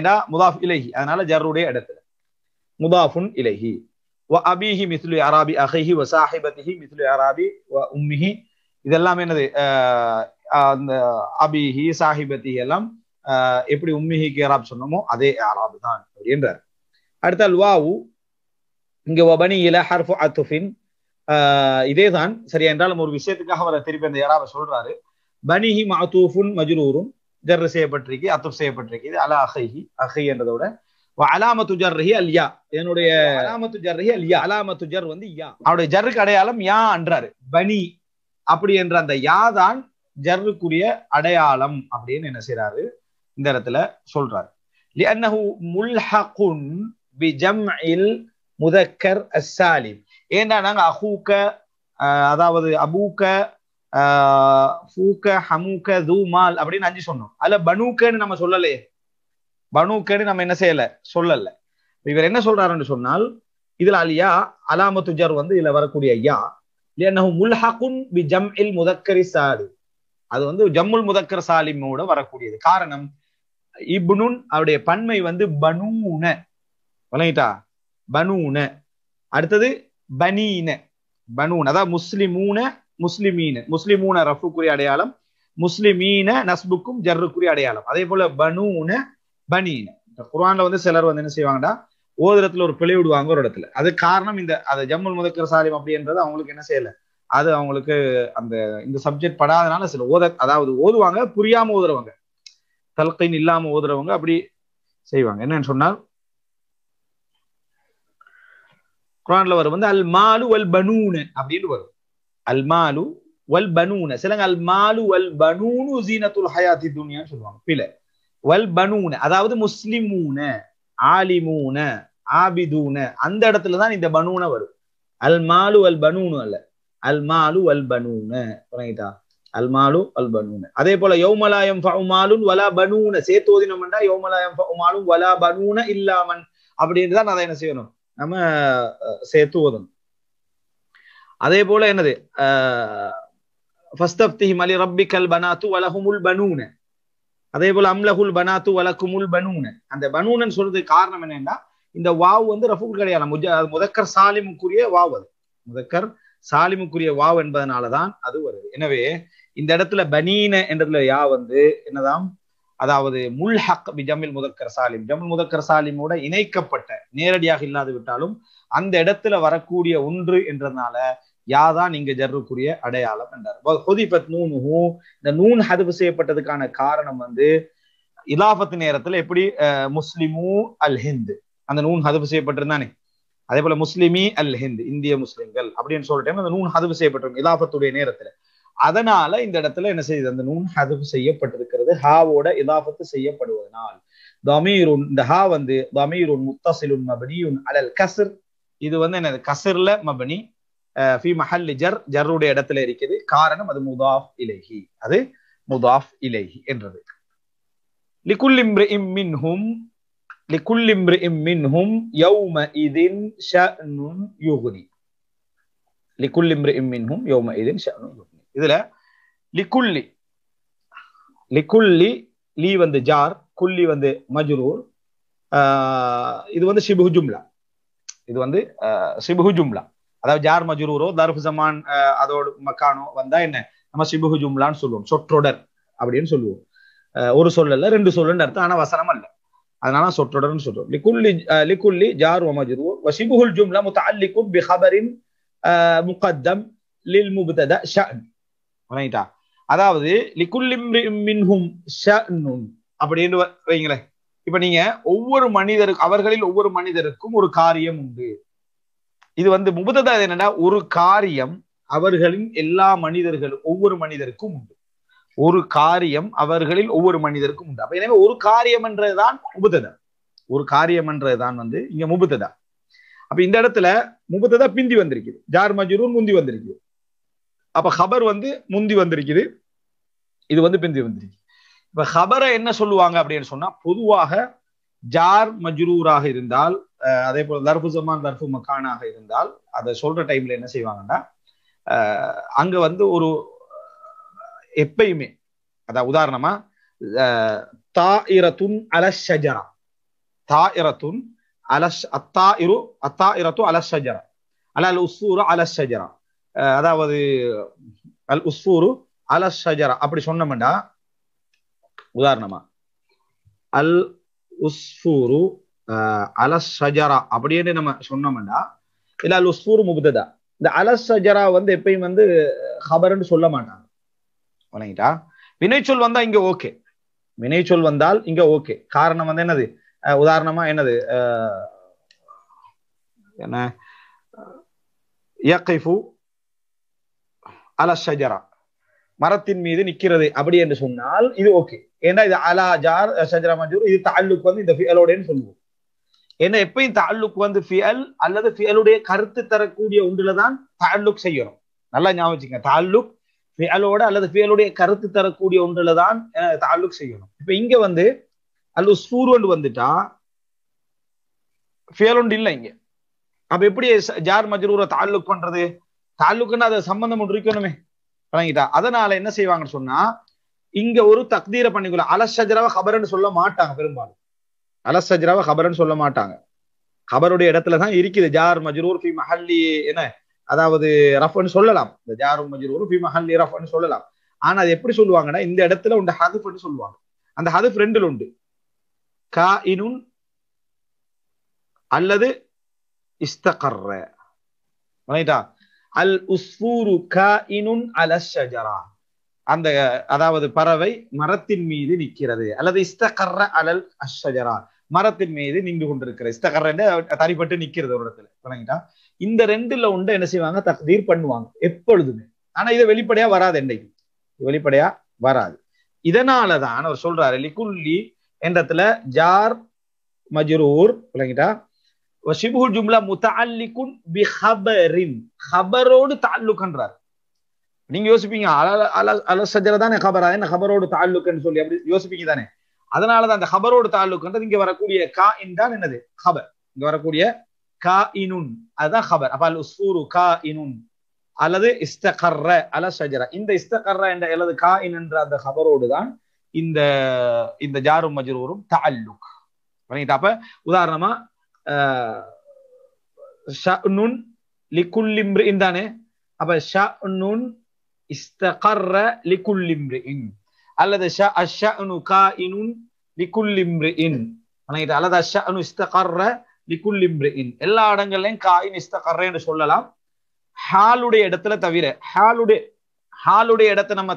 ஏன்னா முதாஃப் இலஹி அதனால ஜர்ருடைய இடத்துல முதாஃபுன் இலஹி வ அபிஹி மிஸ்லு அராபி அஹிஹி வ சாஹிபத்திஹி மிஸ்லு அராபி வ உம்மிஹி இதெல்லாம் என்னது அந்த அபிஹி சாஹிபத்திஹி எல்லாம் எப்படி உம்மிஹிக்கு அராப் சொன்னோமோ அதே அராபு தான் அப்படின்றார் அடுத்தால் வாவு இங்க வபனி இல ஹர்ஃபு அத்துஃபின் இதேதான் சரியா என்றாலும் ஒரு விஷயத்துக்காக அவர் திருப்பி அந்த யாராவை சொல்றாரு பனிஹி மாத்தூஃபுன் மஜ்ரூரும் ஜர்ரு செய்யப்பட்டிருக்கு அத்துப் செய்யப்பட்டிருக்கு இது அலா அஹி அஹை என்றதோட அலாமத்து ஜர்ஹி அல்யா என்னுடைய அலாமத்து ஜர்ஹி அல்யா அலாமத்து ஜர் வந்து யா அவருடைய ஜர்ருக்கு அடையாளம் யா என்றாரு பனி அப்படி என்ற அந்த யா தான் ஜர்ருக்குரிய அடையாளம் அப்படின்னு என்ன செய்யறாரு இந்த இடத்துல சொல்றாரு லியன்னஹு பிஜம் இல் முதக்கர் அஸ்ஸாலிம் ஏன்டா நாங்க அஹூக்க அதாவது அபூக்க ஃபூக்க ஹமுக்க தூமால் அப்படின்னு அஞ்சு சொன்னோம் அதுல பனூக்கன்னு நம்ம சொல்லலையே பனூக்கன்னு நம்ம என்ன செய்யல சொல்லல இவர் என்ன சொல்றாருன்னு சொன்னால் இதுல அலியா அலாம வந்து இதுல வரக்கூடிய ஐயா முல்ஹகுன் பி ஜம் இல் முதக்கரி சாலி அது வந்து ஜம்முல் முதக்கர் சாலிமோட வரக்கூடியது காரணம் இப்னுன் அவருடைய பன்மை வந்து பனூன வணங்கிட்டா பனூன அடுத்தது பனீன பனூன் அதாவது முஸ்லிமூன முஸ்லிமீன முஸ்லிமூன ரஃபுக்குரிய அடையாளம் முஸ்லிமீன நஸ்புக்கும் ஜர்ருக்குரிய அடையாளம் அதே போல பனூன பனீன குரான்ல வந்து சிலர் வந்து என்ன செய்வாங்கடா ஓதுறத்துல ஒரு பிழை விடுவாங்க ஒரு இடத்துல அது காரணம் இந்த அது ஜம்முல் முதக்கர் சாலிம் அப்படின்றது அவங்களுக்கு என்ன செய்யல அது அவங்களுக்கு அந்த இந்த சப்ஜெக்ட் படாதனால சில ஓத அதாவது ஓதுவாங்க புரியாம ஓதுறவங்க தல்கைன் இல்லாம ஓதுறவங்க அப்படி செய்வாங்க என்னன்னு சொன்னால் குரான்ல வரும் வந்து அல் மாலு வல் பனூனு அப்படின்னு வரும் அல் மாலு வல் பனூன சிலங்க அல் மாலு வல் பனூனு ஜீனத்துல் ஹயாத்தி துனியான்னு சொல்லுவாங்க பில வல் பனூன அதாவது முஸ்லிமூன ஆலிமூன ஆபிதூன அந்த இடத்துல தான் இந்த பனூன வரும் அல் மாலு அல் பனூனு அல்ல அல் மாலு வல் பனூன அல் மாலு அல் பனூன அதே போல யோமலாயம் ஃபவுமாலுன் வலா பனூன சேர்த்து பண்ணா யோமலாயம் ஃபவுமாலும் வலா பனூன இல்லாமன் அப்படின்னு தான் அதை என்ன செய்யணும் நம்ம சேர்த்து ஓதணும் அதே போல என்னது ஃபஸ்தப்திஹிம் பனாத்து பனூன அதே போல அம்லஹுல் பனாத்து வலக்குமுல் பனூன அந்த பனூனன்னு சொல்றதுக்கு காரணம் என்னன்னா இந்த வாவ் வந்து ரஃபுல் கிடையாது முதக்கர் சாலிமுக்குரிய வாவ் அது முதக்கர் சாலிமுக்குரிய வாவ் என்பதனாலதான் அது வருது எனவே இந்த இடத்துல பனீன என்றதுல யா வந்து என்னதான் அதாவது ஹக் பி ஜமில் முதற்கர் சாலிம் ஜமில் முதற்கர் சாலிமோட இணைக்கப்பட்ட நேரடியாக இல்லாது விட்டாலும் அந்த இடத்துல வரக்கூடிய ஒன்று என்றதுனால யாதான் இங்க ஜர்ருக்குரிய அடையாளம் என்றார் ஹுதிபத் இந்த நூன் ஹதுபு செய்யப்பட்டதுக்கான காரணம் வந்து இலாபத்து நேரத்துல எப்படி முஸ்லிமு அல் ஹிந்து அந்த நூன் ஹதுபு செய்யப்பட்டிருந்தானே அதே போல முஸ்லிமி அல் ஹிந்த் இந்திய முஸ்லிம்கள் அப்படின்னு சொல்லிட்டு அந்த நூன் ஹதுபு செய்யப்பட்டிருக்கும் இலாபத்துடைய நேரத்துல அதனால இந்த இடத்துல என்ன செய்யுது அந்த நூன் ஹதுப் செய்யப்பட்டிருக்கிறது ஹாவோட இதாபத்து செய்யப்படுவதனால் தமீருன் இந்த ஹா வந்து தமீருன் முத்தசிலுன் மபனியுன் அலல் கசிர் இது வந்து என்னது கசிர்ல மபனி ஃபி மஹல் ஜர் ஜருடைய இடத்துல இருக்குது காரணம் அது முதாஃப் இலேஹி அது முதாஃப் இலேஹி என்றது லிகுல்லிம்ரி இம் மின்ஹும் லிகுல்லிம்ரி இம் மின்ஹும் யௌம இதின் ஷனுன் யுகுனி லிகுல்லிம்ரி இம் மின்ஹும் யௌம இதின் ஷனுன் யுகுனி இதுல லிக்குல்லி லிக்குல்லி லீ வந்து ஜார் குல்லி வந்து மஜ்ரூர் இது வந்து சிபு ஜும்லா இது வந்து சிபு ஜும்லா அதாவது ஜார் மஜ்ரூரோ தர்ஃப் ஜமான் அதோட மக்கானோ வந்தா என்ன நம்ம சிபு ஜும்லான்னு சொல்லுவோம் சொற்றொடர் அப்படின்னு சொல்லுவோம் ஒரு சொல்லல ரெண்டு சொல்லுன்னு அர்த்தம் ஆனா வசனம் அல்ல அதனால சொற்றொடர்னு சொல்றோம் லிக்குல்லி லிக்குல்லி ஜார் மஜ்ரூர் சிபு ஜும்லா முத்தல்லிக்கும் பிஹபரின் முகத்தம் லில் முப்தத ஷன் ரைட்டா அதாவது லிகுல்லிம்ரிமின்ஹும் அப்படின்னு வைங்களேன் இப்ப நீங்க ஒவ்வொரு மனிதருக்கு அவர்களில் ஒவ்வொரு மனிதருக்கும் ஒரு காரியம் உண்டு இது வந்து முபுததா என்னன்னா ஒரு காரியம் அவர்களின் எல்லா மனிதர்களும் ஒவ்வொரு மனிதருக்கும் உண்டு ஒரு காரியம் அவர்களில் ஒவ்வொரு மனிதருக்கும் உண்டு அப்ப எனவே ஒரு காரியம் என்றதுதான் முபுததா ஒரு காரியம் என்றதுதான் வந்து இங்க முபுததா அப்ப இந்த இடத்துல முபுததா பிந்தி வந்திருக்குது ஜார் மஜூரும் முந்தி வந்திருக்குது அப்ப ஹபர் வந்து முந்தி வந்திருக்குது இது வந்து பிந்தி வந்திருக்கு இப்ப ஹபரை என்ன சொல்லுவாங்க அப்படின்னு சொன்னா பொதுவாக ஜார் மஜ்ரூராக இருந்தால் அதே போல தர்பு ஜமான் தர்பு மக்கானாக இருந்தால் அதை சொல்ற டைம்ல என்ன செய்வாங்கன்னா அங்க வந்து ஒரு எப்பயுமே அதான் உதாரணமா தாயிரத்துன் அலஷஜரா இரத்துன் அலஷ் அத்தா அத்தாயிரு ஷஜரா அலஷஜரா அலல் உசூரா அலஷஜரா அதாவது அல் உஸ்பூரு அல ஷஜரா அப்படி சொன்னோம்டா உதாரணமா அல் உஸ்பூரு அல ஷஜரா அப்படின்னு நம்ம சொன்னோம்டா இல்ல அல் உஸ்பூரு முப்ததா இந்த அல ஷஜரா வந்து எப்பயும் வந்து ஹபர்ன்னு சொல்ல மாட்டாங்க வணங்கிட்டா வினைச்சொல் வந்தா இங்க ஓகே வினைச்சொல் வந்தால் இங்க ஓகே காரணம் வந்து என்னது உதாரணமா என்னது என்ன யகைஃபு அல மரத்தின் மீது நிக்கிறது அப்படி என்று சொன்னால் இது ஓகே ஏன்னா இது அலா ஜார் ஷஜரா மஞ்சூர் இது தாலுக்கு வந்து இந்த ஃபியலோடன்னு சொல்லுவோம் ஏன்னா எப்பயும் தாலுக்கு வந்து ஃபியல் அல்லது ஃபியலுடைய கருத்து தரக்கூடிய ஒன்றுல தான் தாலுக் செய்யணும் நல்லா ஞாபகம் வச்சுங்க தாலுக் ஃபியலோட அல்லது ஃபியலுடைய கருத்து தரக்கூடிய ஒன்றுல தான் தாலுக் செய்யணும் இப்ப இங்க வந்து சூர் சூர்வண்டு வந்துட்டா ஃபியல் ஒன்று இல்லை இங்க அப்ப எப்படி ஜார் மஜரூரை தாலுக் பண்றது தாலுக்குன்னு அதை சம்பந்தம் ஒன்று இருக்கணுமே வழங்கிட்டா அதனால என்ன செய்வாங்கன்னு சொன்னா இங்க ஒரு தக்தீரை பண்ணிக்கலாம் அலசஜராவ ஹபர்ன்னு சொல்ல மாட்டாங்க பெரும்பாலும் அலசஜராவ ஹபர்ன்னு சொல்ல மாட்டாங்க ஹபருடைய இடத்துல தான் இருக்குது ஜார் மஜ்ரூர் ஃபி மஹல்லி என்ன அதாவது ரஃப்னு சொல்லலாம் இந்த ஜார் மஜ்ரூர் ஃபி மஹல்லி ரஃப்னு சொல்லலாம் ஆனா அது எப்படி சொல்லுவாங்கன்னா இந்த இடத்துல உண்டு ஹதுஃப்னு சொல்லுவாங்க அந்த ஹதுஃப் ரெண்டுல உண்டு கா இனுன் அல்லது இஸ்தகர்ற அல் உஸ்பூரு காயினுன் அல ஷஜரா அந்த அதாவது பறவை மரத்தின் மீது நிற்கிறது அல்லது இஸ்தகர்ற அலல் அஷரா மரத்தின் மீது நின்று கொண்டிருக்கிற இஸ்தகர்றன்னு தனிப்பட்டு நிற்கிறது ஒரு இடத்துல விளங்கிட்டா இந்த ரெண்டுல உண்டு என்ன செய்வாங்க தக்தீர் பண்ணுவாங்க எப்பொழுதுமே ஆனா இது வெளிப்படையா வராது என்னைக்கு வெளிப்படையா வராது இதனாலதான் அவர் சொல்றாரு லிகுல்லி என்றத்துல ஜார் மஜ்ரூர் விளங்கிட்டா வஷிபுல் ஜும்லா முத்தாலிக்குன் பி ஹபரின் ஹபரோடு தாலுக்கன்றார் நீங்க யோசிப்பீங்க அல அல அலசஜர தானே ஹபரா என்ன ஹபரோடு தாலுக்குன்னு சொல்லி அப்படி யோசிப்பீங்க தானே அதனாலதான் அந்த ஹபரோடு தாலுக்குன்றது இங்க வரக்கூடிய கா தான் என்னது ஹபர் இங்க வரக்கூடிய கா இனுன் அதுதான் ஹபர் அப்ப அல் உஸ்பூரு கா இனுன் அல்லது இஸ்தகர்ர அல சஜரா இந்த இஸ்தகர்ர என்ற அல்லது கா இன் என்ற அந்த ஹபரோடு தான் இந்த இந்த ஜாரும் மஜ்ரூரும் தாலுக் அப்ப உதாரணமா ஷனுன் லிகுல்லிம்ரின் தானே அப்ப ஷனுன் இஸ்தகர்ர லிகுல்லிம்ரின் அல்லது ஷ அஷனு காயினுன் லிகுல்லிம்ரின் வணங்கிட்டு அல்லது அஷனு இஸ்தகர்ர லிகுல்லிம்ரின் எல்லா இடங்கள்லயும் காயின் இஸ்தகர்ரன்னு சொல்லலாம் ஹாலுடைய இடத்துல தவிர ஹாலுடைய ஹாலுடைய இடத்தை நம்ம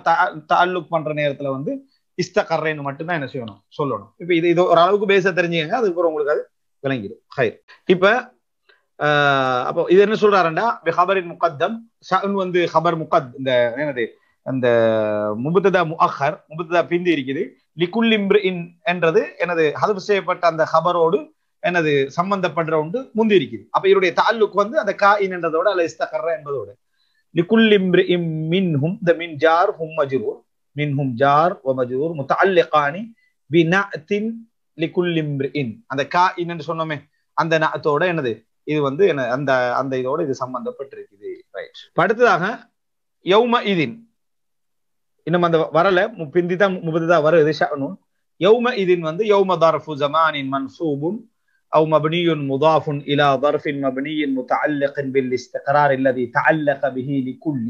தாலுக் பண்ற நேரத்துல வந்து இஸ்தகர்ரேன்னு மட்டும்தான் என்ன செய்யணும் சொல்லணும் இப்ப இது இது ஓரளவுக்கு பேச தெரிஞ்சுக்கங்க அதுக்கப்புறம் உங்களுக்கு அது விளங்கிடும் ஹைர் இப்ப அப்போ இது என்ன சொல்றாருண்டா ஹபரின் முகத்தம் வந்து ஹபர் முகத் இந்த என்னது அந்த முபுத்ததா முஹர் முபுத்ததா பிந்தி இருக்குது லிகுல் இன் என்றது எனது ஹதப் செய்யப்பட்ட அந்த ஹபரோடு எனது சம்பந்தப்படுற உண்டு முந்தி இருக்குது அப்ப இவருடைய தாலுக் வந்து அந்த கா இன் என்றதோட அல்ல இஸ்தகர்ற என்பதோடு லிகுல் இம் மின் ஹும் த மின் ஜார் ஹும் மஜ்ரூர் மின் ஹும் ஜார் வ மஜ்ரூர் முத்தல்லிகானி பினத்தின் அந்த கா சொன்னோமே அந்த நாத்தோட என்னது இது வந்து என்ன அந்த அந்த இதோட இது சம்பந்தப்பட்டிருக்குது அடுத்ததாக யௌம இதின் இன்னும் அந்த வரல பிந்தி தான் முப்பது தான் வருது ஷனூன் யௌம இதின் வந்து யௌம தர்ஃபு ஜமானின் மன்சூபும் أو مبني مضاف إلى ظرف مبني متعلق بالاستقرار الذي تعلق به لكل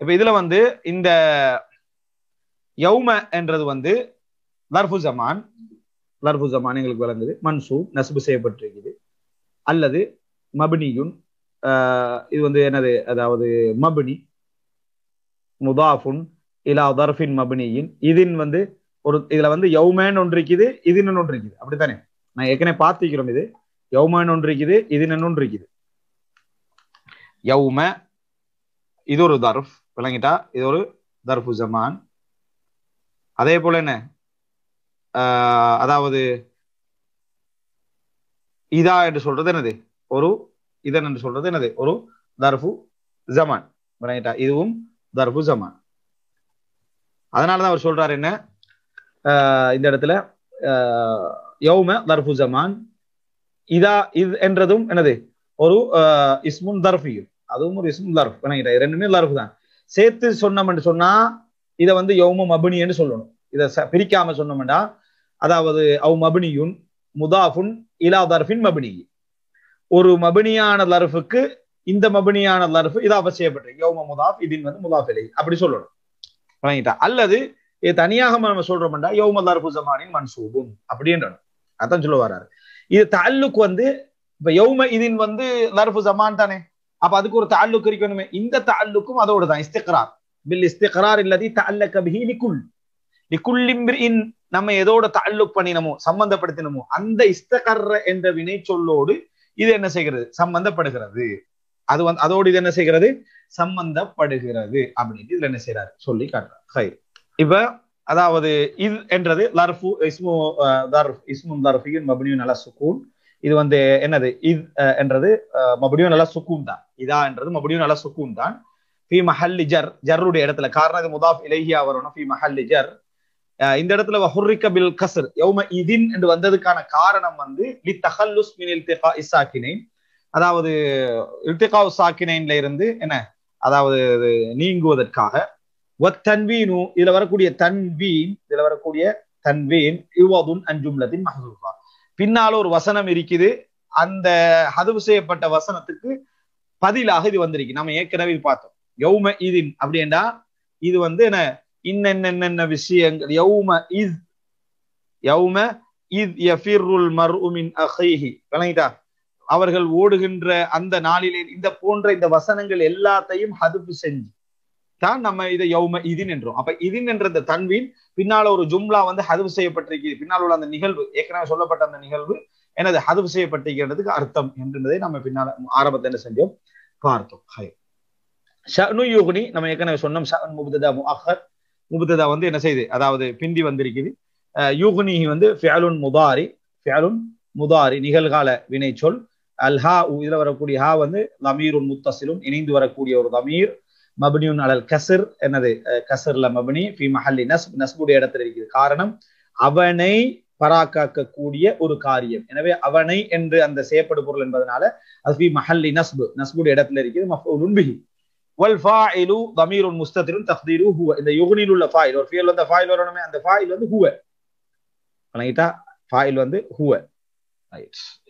இப்போ இதுல வந்து இந்த யௌம என்றது வந்து லர்ஃபு ஜமான் லர்ஃபு ஜமான் எங்களுக்கு விளங்குது மன்சூ நசுபு செய்யப்பட்டிருக்குது அல்லது மபினியுன் இது வந்து என்னது அதாவது மபினி முதாஃபுன் இலா தர்ஃபின் மபினியின் இதின் வந்து ஒரு இதுல வந்து யௌமேன் ஒன்று இருக்குது இதுன்னு ஒன்று இருக்குது அப்படித்தானே நான் ஏற்கனவே பார்த்துக்கிறோம் இது யௌமேன் ஒன்று இருக்குது இதுன்னு ஒன்று இருக்குது யௌம இது ஒரு தர்ஃப் விளங்கிட்டா இது ஒரு தர்ஃபு ஜமான் அதே போல என்ன அதாவது இதா என்று சொல்றது என்னது ஒரு இதன் என்று சொல்றது என்னது ஒரு தர்ஃபு ஜமான் இதுவும் தர்பு ஜமான் அதனாலதான் அவர் சொல்றாரு என்ன இந்த இடத்துல யௌம தர்ஃபு ஜமான் இதா இது என்றதும் என்னது ஒரு இஸ்முன் தர்ஃபியும் அதுவும் ஒரு இஸ்முன் தர்ஃப் வினங்கிட்டா ரெண்டுமே தர்ஃபு தான் சேர்த்து என்று சொன்னா இதை வந்து யௌம என்று சொல்லணும் இதை பிரிக்காம சொன்னோம்னா அதாவது அவ் மபினியுன் முதாஃபுன் இலா தர்ஃபின் மபினி ஒரு மபினியான தர்ஃபுக்கு இந்த மபினியான தர்ஃபு இது அவசியப்பட்டு யோம முதாஃப் இதின் வந்து முதாஃப் இலை அப்படி சொல்லணும் அல்லது இது தனியாக நம்ம சொல்றோம்டா யோம தர்ஃபு ஜமானின் மன்சூபும் அப்படின்றணும் அதான் சொல்ல வர்றாரு இது தாலுக் வந்து இப்ப யௌம இதின் வந்து லர்ஃபு ஜமான் தானே அப்ப அதுக்கு ஒரு தாலுக் இருக்கணுமே இந்த தாலுக்கும் அதோட தான் இஸ்திக்ரார் பில் இஸ்திக்ரார் இல்லதி தஅல்லக பிஹி லிகுல் லிக்குள்ளிம்ரின் நம்ம எதோட தாழ்லுக் பண்ணினமோ சம்பந்தப்படுத்தினமோ அந்த இஸ்தகர்ற என்ற வினை சொல்லோடு இது என்ன செய்கிறது சம்பந்தப்படுகிறது அது வந்து அதோடு இது என்ன செய்கிறது சம்பந்தப்படுகிறது அப்படின்னு இதுல என்ன செய்யறாரு சொல்லி காட்டுறாரு இப்ப அதாவது இது என்றது லர்ஃபு இஸ்மு தர்ஃப் இஸ்மும் தர்ஃபியும் மபனியும் நல்லா சுக்கூன் இது வந்து என்னது இத் என்றது மபடியும் நல்லா சுக்கூன் தான் இதா என்றது மபடியும் நல்லா சுக்கூன் தான் ஃபி மஹல்லி ஜர் ஜர்ருடைய இடத்துல காரணம் முதாஃப் இலகியா வரணும் ஃபி மஹல்லி ஜர் இந்த இடத்துல ஹுர்ரிக்க பில் கசர் யௌம இதின் என்று வந்ததுக்கான காரணம் வந்து லி தஹல்லுஸ் மின் இல்திகா இசாக்கினை அதாவது இல்திகா சாக்கினைன்ல இருந்து என்ன அதாவது நீங்குவதற்காக தன்வீனு இதுல வரக்கூடிய தன்வீன் இதுல வரக்கூடிய தன்வீன் இவதுன் அஞ்சும்லத்தின் மஹசூபா பின்னால ஒரு வசனம் இருக்குது அந்த ஹதுவு செய்யப்பட்ட வசனத்துக்கு பதிலாக இது வந்திருக்கு நம்ம ஏற்கனவே பார்த்தோம் யௌம இதின் அப்படின்னா இது வந்து என்ன இன்னென்ன என்னென்ன விஷயங்கள் யௌம இஸ் யௌம இத் யஃபிர்ருல் மர்உமின் அஹைஹி விளங்கிட்டா அவர்கள் ஓடுகின்ற அந்த நாளிலே இந்த போன்ற இந்த வசனங்கள் எல்லாத்தையும் ஹதுப்பு செஞ்சு தான் நம்ம இதை யௌம இதின் என்றோம் அப்ப இதின் என்ற இந்த தன்வின் பின்னால ஒரு ஜும்லா வந்து ஹதுவு செய்யப்பட்டிருக்கிறது பின்னால் உள்ள அந்த நிகழ்வு ஏற்கனவே சொல்லப்பட்ட அந்த நிகழ்வு எனது ஹதுவு செய்யப்பட்டிருக்கிறதுக்கு அர்த்தம் என்றதை நம்ம பின்னால ஆரம்பத்தை என்ன செஞ்சோம் பார்த்தோம் ஷனு யோகினி நம்ம ஏற்கனவே சொன்னோம் ஷன் முபுதா முஹர் முபுததா வந்து என்ன செய்யுது அதாவது பிந்தி வந்திருக்குது யூகுனிஹி வந்து ஃபியலுன் முதாரி ஃபியலுன் முதாரி நிகழ்கால வினை சொல் அல்ஹா இதுல வரக்கூடிய ஹா வந்து லமீருன் முத்தசிலும் இணைந்து வரக்கூடிய ஒரு தமீர் மபனியுன் அலல் கசிர் என்னது கசிர்ல மபனி பி மஹல்லி நஸ் நஸ்புடைய இடத்துல இருக்குது காரணம் அவனை பராக்காக்கக்கூடிய ஒரு காரியம் எனவே அவனை என்று அந்த செய்யப்படு பொருள் என்பதனால அது ஃபி மஹல்லி நஸ்பு நஸ்புடைய இடத்துல இருக்குது மஃபூலுன் பிஹி வல் ஃபாயிலு தமீருன் முஸ்தத்திரும் தஹ்தீரு ஹுவ இந்த யுகுனில் உள்ள ஃபாயில் ஒரு ஃபியல் வந்த ஃபாயில் வரணுமே அந்த ஃபாயில் வந்து ஹுவ வணங்கிட்டா ஃபாயில் வந்து ஹுவ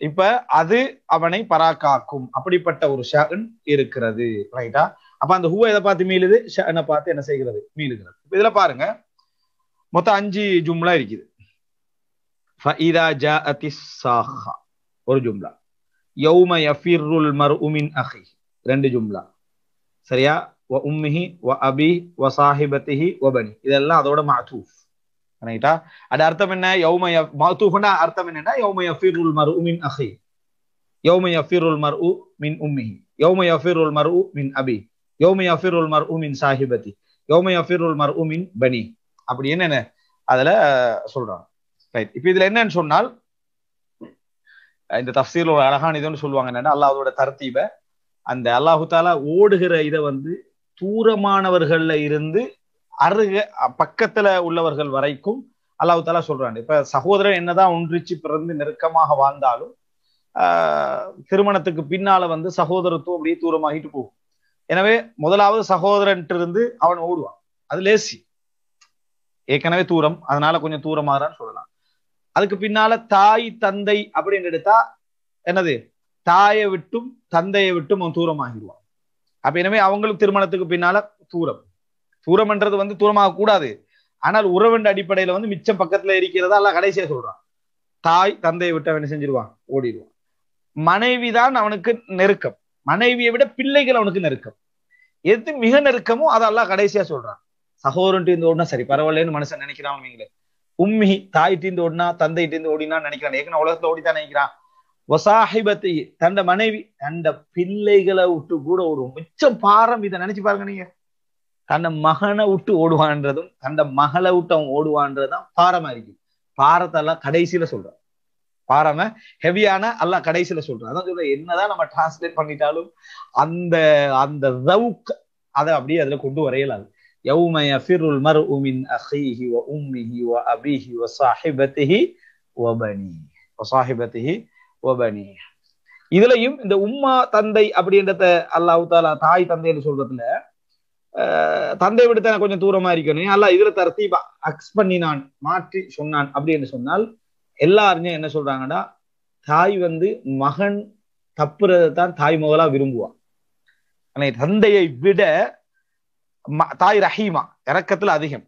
இப்ப அது அவனை பராக்காக்கும் அப்படிப்பட்ட ஒரு ஷன் இருக்கிறது ரைட்டா அப்ப அந்த ஹூவை எதை பார்த்து மீளுது ஷனை பார்த்து என்ன செய்கிறது மீளுகிறது இதுல பாருங்க மொத்தம் அஞ்சு ஜும்லா இருக்குது ஒரு ஜும்லா யௌம யஃபிர்ருல் மர் உமின் அஹி ரெண்டு ஜும்லா சரியா வ உம்மிஹி வ அபி வ சாஹிபத்திஹி வபனி இதெல்லாம் அதோட மாத்தூஃப் ரைட்டா அது அர்த்தம் என்ன யௌமய மாத்தூஃப்னா அர்த்தம் என்னன்னா யௌமய ஃபீருல் மர்உ மின் அஹி யௌமய ஃபீருல் மர்உ மின் உம்மிஹி யௌமய ஃபீருல் மர்உ மின் அபி யௌமய ஃபீருல் மர்உ மின் சாஹிபத்தி யௌமய ஃபீருல் மர்உ மின் பனி அப்படி என்னென்ன அதுல சொல்றாங்க ரைட் இப்போ இதுல என்னன்னு சொன்னால் இந்த தஃசீல் ஒரு அழகான இதுன்னு சொல்லுவாங்க என்னன்னா அதோட தர்த்தீபை அந்த அல்லாஹு தாலா ஓடுகிற இதை வந்து தூரமானவர்கள்ல இருந்து அருக பக்கத்துல உள்ளவர்கள் வரைக்கும் அல்லாஹு தாலா சொல்றாங்க இப்ப சகோதரன் என்னதான் ஒன்றிச்சு பிறந்து நெருக்கமாக வாழ்ந்தாலும் திருமணத்துக்கு பின்னால வந்து சகோதரத்துவம் அப்படியே தூரமாகிட்டு போகும் எனவே முதலாவது சகோதரன்ட்டு இருந்து அவன் ஓடுவான் அது லேசி ஏற்கனவே தூரம் அதனால கொஞ்சம் தூரமாகறான்னு சொல்லலாம் அதுக்கு பின்னால தாய் தந்தை அப்படின்னு எடுத்தா என்னது தாயை விட்டும் தந்தையை விட்டும் அவன் தூரம் ஆகிடுவான் அப்ப எனவே அவங்களுக்கு திருமணத்துக்கு பின்னால தூரம் தூரம்ன்றது வந்து தூரமாக கூடாது ஆனால் உறவின் அடிப்படையில வந்து மிச்சம் பக்கத்துல இருக்கிறதா எல்லாம் கடைசியா சொல்றான் தாய் தந்தையை விட்டு அவன் செஞ்சிருவான் ஓடிடுவான் மனைவி தான் அவனுக்கு நெருக்கம் மனைவியை விட பிள்ளைகள் அவனுக்கு நெருக்கம் எது மிக நெருக்கமோ அதெல்லாம் கடைசியா சொல்றான் சகோதரன் ஓடினா சரி பரவாயில்லன்னு மனுஷன் நினைக்கிறான் அவங்களே உம்மி தாய் தீர்ந்து ஓடினா தந்தை தீர்ந்து ஓடினான்னு நினைக்கிறான் ஏற்கனவே உலகத்துல ஓடிதான் நினைக்கிறான் வசாஹிபத்தை தந்த மனைவி தந்த பிள்ளைகளை விட்டு கூட ஓடுவோம் மிச்சம் பாரம் இதை நினைச்சு பாருங்க நீங்க தன்னை மகனை விட்டு ஓடுவான்றதும் தந்த மகளை விட்டு அவன் ஓடுவான்றதுதான் பாரமா இருக்கு பாரத்தை எல்லாம் கடைசியில சொல்றான் பாராம ஹெவியான அல்ல கடைசியில சொல்றான் அதான் சொல்ற என்னதான் நம்ம டிரான்ஸ்லேட் பண்ணிட்டாலும் அந்த அந்த ரவுக் அதை அப்படியே அதுல கொண்டு வரையலாது يوم يفر المرء من أخيه وأمه وأبيه وصاحبته وبنيه وصاحبته ஓபனி இதுலயும் இந்த உம்மா தந்தை அப்படின்றத அல்லாஹு தாலா தாய் தந்தைன்னு சொல்றதுல தந்தை விடுத்த தான் கொஞ்சம் தூரமா இருக்கணும் அல்ல இதுல தர்த்தீபா அக்ஸ் பண்ணினான் மாற்றி சொன்னான் அப்படின்னு சொன்னால் எல்லாருமே என்ன சொல்றாங்கன்னா தாய் வந்து மகன் தப்புறதை தான் தாய் முதலா விரும்புவான் ஆனா தந்தையை விட தாய் ரஹீமா இறக்கத்துல அதிகம்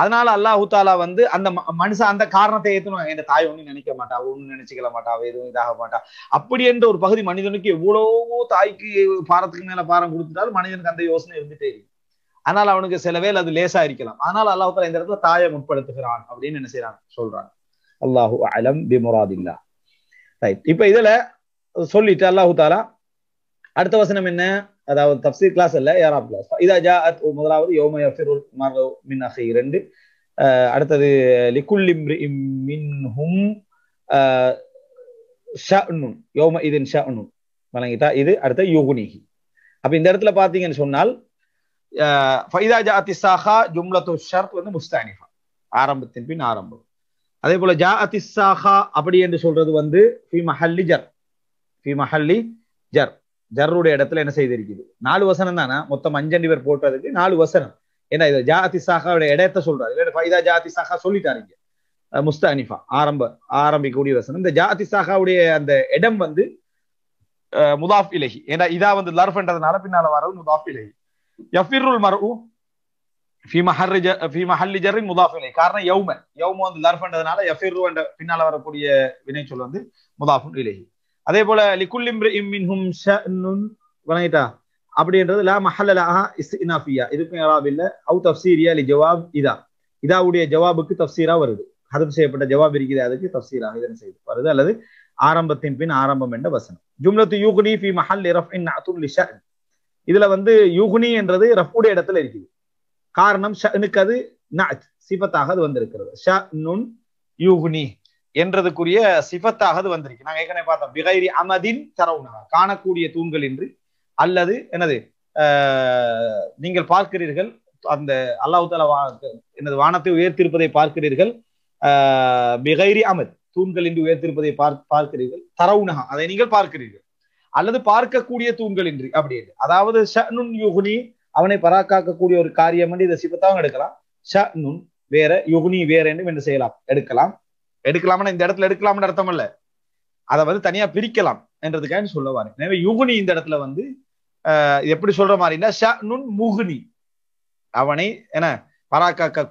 அதனால அல்லாஹு தாலா வந்து அந்த மனுஷன் அந்த காரணத்தை ஏத்தணும் என் தாய் ஒண்ணு நினைக்க மாட்டா ஒண்ணு நினைச்சுக்கல மாட்டா எதுவும் இதாக மாட்டா அப்படி என்ற ஒரு பகுதி மனிதனுக்கு எவ்வளவோ தாய்க்கு பாரத்துக்கு மேல பாரம் கொடுத்துட்டாலும் மனிதனுக்கு அந்த யோசனை இருந்துட்டே இருக்கு அதனால அவனுக்கு சில வேலை அது லேசா இருக்கலாம் அதனால அல்லாஹு தாலா இந்த இடத்துல தாயை முற்படுத்துகிறான் அப்படின்னு என்ன செய்யறாங்க சொல்றான் அல்லாஹு அலம் பிமுராதில்லா ரைட் இப்ப இதுல சொல்லிட்டு அல்லாஹு தாலா அடுத்த வசனம் என்ன அதாவது தப்சீர் கிளாஸ் இல்ல ஏறாம் கிளாஸ் இதா ஜா அத் முதலாவது யோம யஃபிருல் மர்வு மின் அஹி ரெண்டு அடுத்தது லிக்குல் இம் மின்ஹும் ஷனுன் யோம இதன் ஷனுன் வழங்கிட்டா இது அடுத்த யுகுனிஹி அப்ப இந்த இடத்துல பாத்தீங்கன்னு சொன்னால் ஃபைதா ஜா அத்தி சாஹா ஜும்லத்து ஷர்த் வந்து முஸ்தானிஃபா ஆரம்பத்தின் பின் ஆரம்பம் அதே போல ஜா அத்தி சாஹா அப்படி என்று சொல்றது வந்து ஃபி மஹல்லி ஜர் ஃபி மஹல்லி ஜர் ஜர்ருடைய இடத்துல என்ன செய்திருக்குது நாலு வசனம் தானா மொத்தம் அஞ்சண்டி பேர் போட்டதுக்கு நாலு வசனம் ஏன்னா இது ஜாதி சாஹாவுடைய இடத்த சொல்றாரு ஃபைதா ஜாதி சொல்லிட்டாரு சொல்லிட்டாருங்க முஸ்தானிஃபா ஆரம்ப ஆரம்பிக்கக்கூடிய வசனம் இந்த ஜாதி சாகாவுடைய அந்த இடம் வந்து முதாஃப் இலகி ஏன்னா இதா வந்து லர்ஃப்ன்றதுனால பின்னால வரது முதாஃப் இலகி யஃபிருல் மர்உ ஃபி முதாஃப் இலகி காரணம் யௌம யௌம வந்து லர்ஃப்ன்றதுனால யஃபிரு பின்னால வரக்கூடிய வினை சொல் வந்து முதாஃபுன் இலகி அதே போல லிகுல்லிம் இம்மின்ஹும் வணங்கிட்டா அப்படின்றது லா மஹல்லலஹா இதுக்கும் யாராவது இல்ல அவு தப்சீரியா லி ஜவாப் இதா இதாவுடைய ஜவாபுக்கு தப்சீரா வருது ஹதப் செய்யப்பட்ட ஜவாப் இருக்குது அதுக்கு தப்சீராக இதன் செய்து வருது அல்லது ஆரம்பத்தின் பின் ஆரம்பம் என்ற வசனம் ஜும்லத்து யூகுனி ஃபி மஹல் ரஃப் இன் இதுல வந்து யூகுனி என்றது ரஃபுடைய இடத்துல இருக்குது காரணம் ஷனுக்கு அது நாத் சிபத்தாக அது வந்திருக்கிறது ஷ நுன் யூகுனி என்றதுக்குரிய சிபத்தாக அது வந்திருக்கு நாங்க ஏற்கனவே பார்த்தோம் விகைரி அமதின் தரவுனா காணக்கூடிய தூண்கள் என்று அல்லது என்னது நீங்கள் பார்க்கிறீர்கள் அந்த அல்லாஹு தாலா எனது வானத்தை உயர்த்திருப்பதை பார்க்கிறீர்கள் மிகைரி அமத் தூண்கள் என்று உயர்த்திருப்பதை பார்க்கிறீர்கள் தரவுனகா அதை நீங்கள் பார்க்கிறீர்கள் அல்லது பார்க்கக்கூடிய தூண்கள் இன்றி அப்படின்னு அதாவது ஷனுன் யுகுனி அவனை பராக்காக்கக்கூடிய ஒரு காரியம் என்று இதை சிபத்தாவும் எடுக்கலாம் ஷ நுண் வேற யுகுனி வேற என்று என்ன செய்யலாம் எடுக்கலாம் எடுக்கலாம்னா இந்த இடத்துல எடுக்கலாம்னு அர்த்தம் இல்ல அதை வந்து தனியா பிரிக்கலாம் என்றதுக்காக சொல்ல எனவே யுகுனி இந்த இடத்துல வந்து எப்படி சொல்ற மாதிரின்னா நுண் முகுனி அவனை என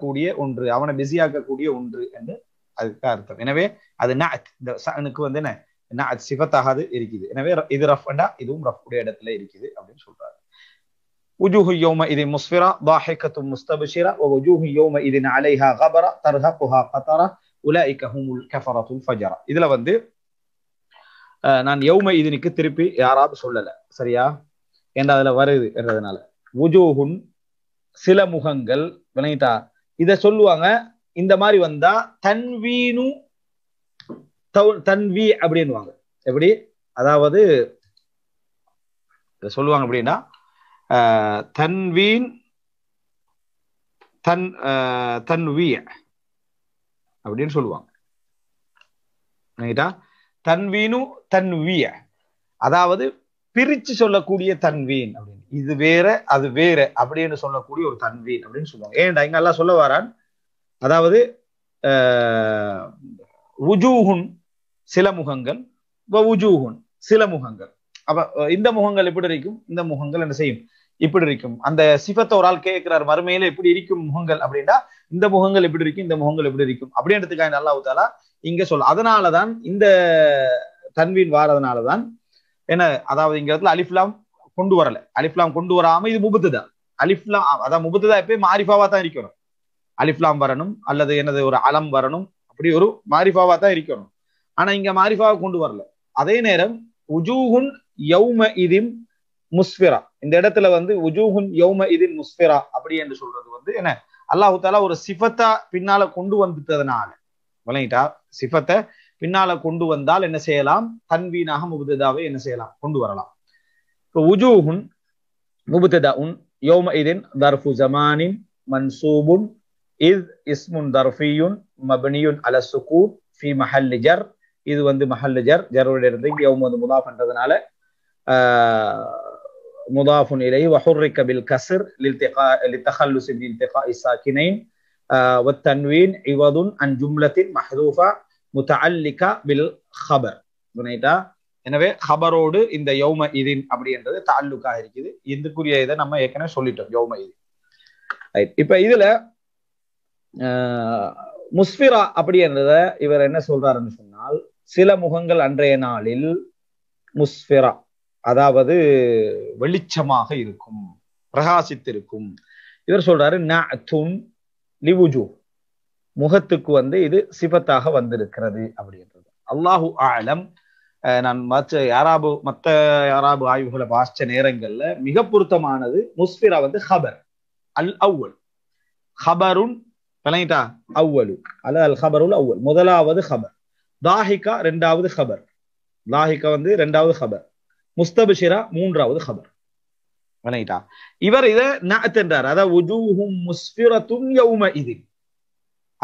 கூடிய ஒன்று அவனை பிஸியாக்கக்கூடிய ஒன்று என்று அதுக்கு அர்த்தம் எனவே அது இந்த சனுக்கு வந்து என்ன சிவத்தாகாது இருக்குது எனவே இது ரஃப்டா இதுவும் ரஃப் உடைய இடத்துல இருக்குது அப்படின்னு சொல்றாரு உஜூஹு யோம இது முஸ்ஃபிரா பாஹிகத்து முஸ்தபிஷிரா உஜூஹு யோம இது அலைஹா கபரா தர்ஹபுஹா கத்தரா உலாய்க ஹுமுல் கஃபரத்துல் ஃபஜரா இதுல வந்து நான் எவ்மை இதனுக்கு திருப்பி யாராவது சொல்லல சரியா என்ற அதுல வருது என்றதுனால உஜோகுன் சில முகங்கள் விளையிட்டா இத சொல்லுவாங்க இந்த மாதிரி வந்தா தன்வீனு தன்வி அப்படின்வாங்க எப்படி அதாவது சொல்லுவாங்க அப்படின்னா தன்வீன் தன் தன்வீ அப்படின்னு சொல்லுவாங்க தன்வீனு தன்விய அதாவது பிரிச்சு சொல்லக்கூடிய தன்வீன் அப்படின்னு இது வேற அது வேற அப்படின்னு சொல்லக்கூடிய ஒரு தன்வீன் அப்படின்னு சொல்லுவாங்க ஏன்டா இங்க எல்லாம் சொல்ல வரான் அதாவது உஜூஹுன் சில முகங்கள் உஜூஹுன் சில முகங்கள் அப்ப இந்த முகங்கள் எப்படி இருக்கும் இந்த முகங்கள் என்ன செய்யும் இப்படி இருக்கும் அந்த சிஃபத்தை ஒரு ஆள் கேட்கிறார் மறுமையில எப்படி இருக்கும் முகங்கள் அப்படின்னா இந்த முகங்கள் எப்படி இருக்கும் இந்த முகங்கள் எப்படி இருக்கும் அப்படின்றதுக்காக நல்லா ஊத்தாலா இங்க சொல்ல அதனாலதான் இந்த தன்வீன் வாரதுனாலதான் என்ன அதாவது இங்க இடத்துல அலிஃப்லாம் கொண்டு வரல அலிஃப்லாம் கொண்டு வராம இது முபுத்து தான் அலிஃப்லாம் அதான் முபத்து தான் எப்பயும் மாரிஃபாவா தான் இருக்கணும் அலிஃப்லாம் வரணும் அல்லது எனது ஒரு அலம் வரணும் அப்படி ஒரு மாரிஃபாவா தான் இருக்கணும் ஆனா இங்க மாரிஃபாவை கொண்டு வரல அதே நேரம் உஜூகுன் யௌம இதிம் முஸ்பிரா இந்த இடத்துல வந்து உஜூஹுன் யௌம இதின் முஸ்பிரா அப்படி என்று சொல்றது வந்து என்ன அல்லாஹு தாலா ஒரு சிஃபத்தா பின்னால கொண்டு வந்துட்டதுனால விளங்கிட்டா சிஃபத்தை பின்னால கொண்டு வந்தால் என்ன செய்யலாம் தன்வீனாக முபுததாவை என்ன செய்யலாம் கொண்டு வரலாம் இப்போ உஜூஹுன் முபுததா உன் யோம இதின் தர்ஃபு ஜமானின் மன்சூபுன் இத் இஸ்முன் தர்ஃபியுன் மபனியுன் அல சுகூர் ஃபி மஹல் ஜர் இது வந்து மஹல் ஜர் ஜருடைய இருந்து யோம் வந்து பண்றதுனால முதாஃபுன் இலை வஹுர்ரிக்க பில் கசிர் லித்தஹல்லுஸ் இல்திகா இசாக்கினைன் வத்தன்வீன் இவதுன் அன் ஜும்லத்தின் மஹதூஃபா முத்தல்லிகா பில் ஹபர் ரைட்டா எனவே ஹபரோடு இந்த யௌம இதின் அப்படின்றது தாலுக்காக இருக்குது இதுக்குரிய இதை நம்ம ஏற்கனவே சொல்லிட்டோம் யௌம இது ரைட் இப்ப இதுல முஸ்பிரா அப்படின்றத இவர் என்ன சொல்றாருன்னு சொன்னால் சில முகங்கள் அன்றைய நாளில் முஸ்பிரா அதாவது வெளிச்சமாக இருக்கும் பிரகாசித்திருக்கும் இவர் சொல்றாரு லிவுஜு முகத்துக்கு வந்து இது சிபத்தாக வந்திருக்கிறது அப்படின்றது அல்லாஹு ஆலம் நான் மற்ற யாராபு மற்ற யாராபு ஆய்வுகளை வாசிச்ச நேரங்கள்ல மிக பொருத்தமானது முஸ்பிரா வந்து ஹபர் அல் அவ்வல் ஹபருன் பிளைட்டா அவ்வலு அல்லது அல் ஹபருல் அவ்வல் முதலாவது ஹபர் தாஹிகா ரெண்டாவது ஹபர் தாஹிகா வந்து ரெண்டாவது ஹபர் முஸ்தபிஷிரா மூன்றாவது ஹபர் விளங்கிட்டா இவர் இதை அதாவது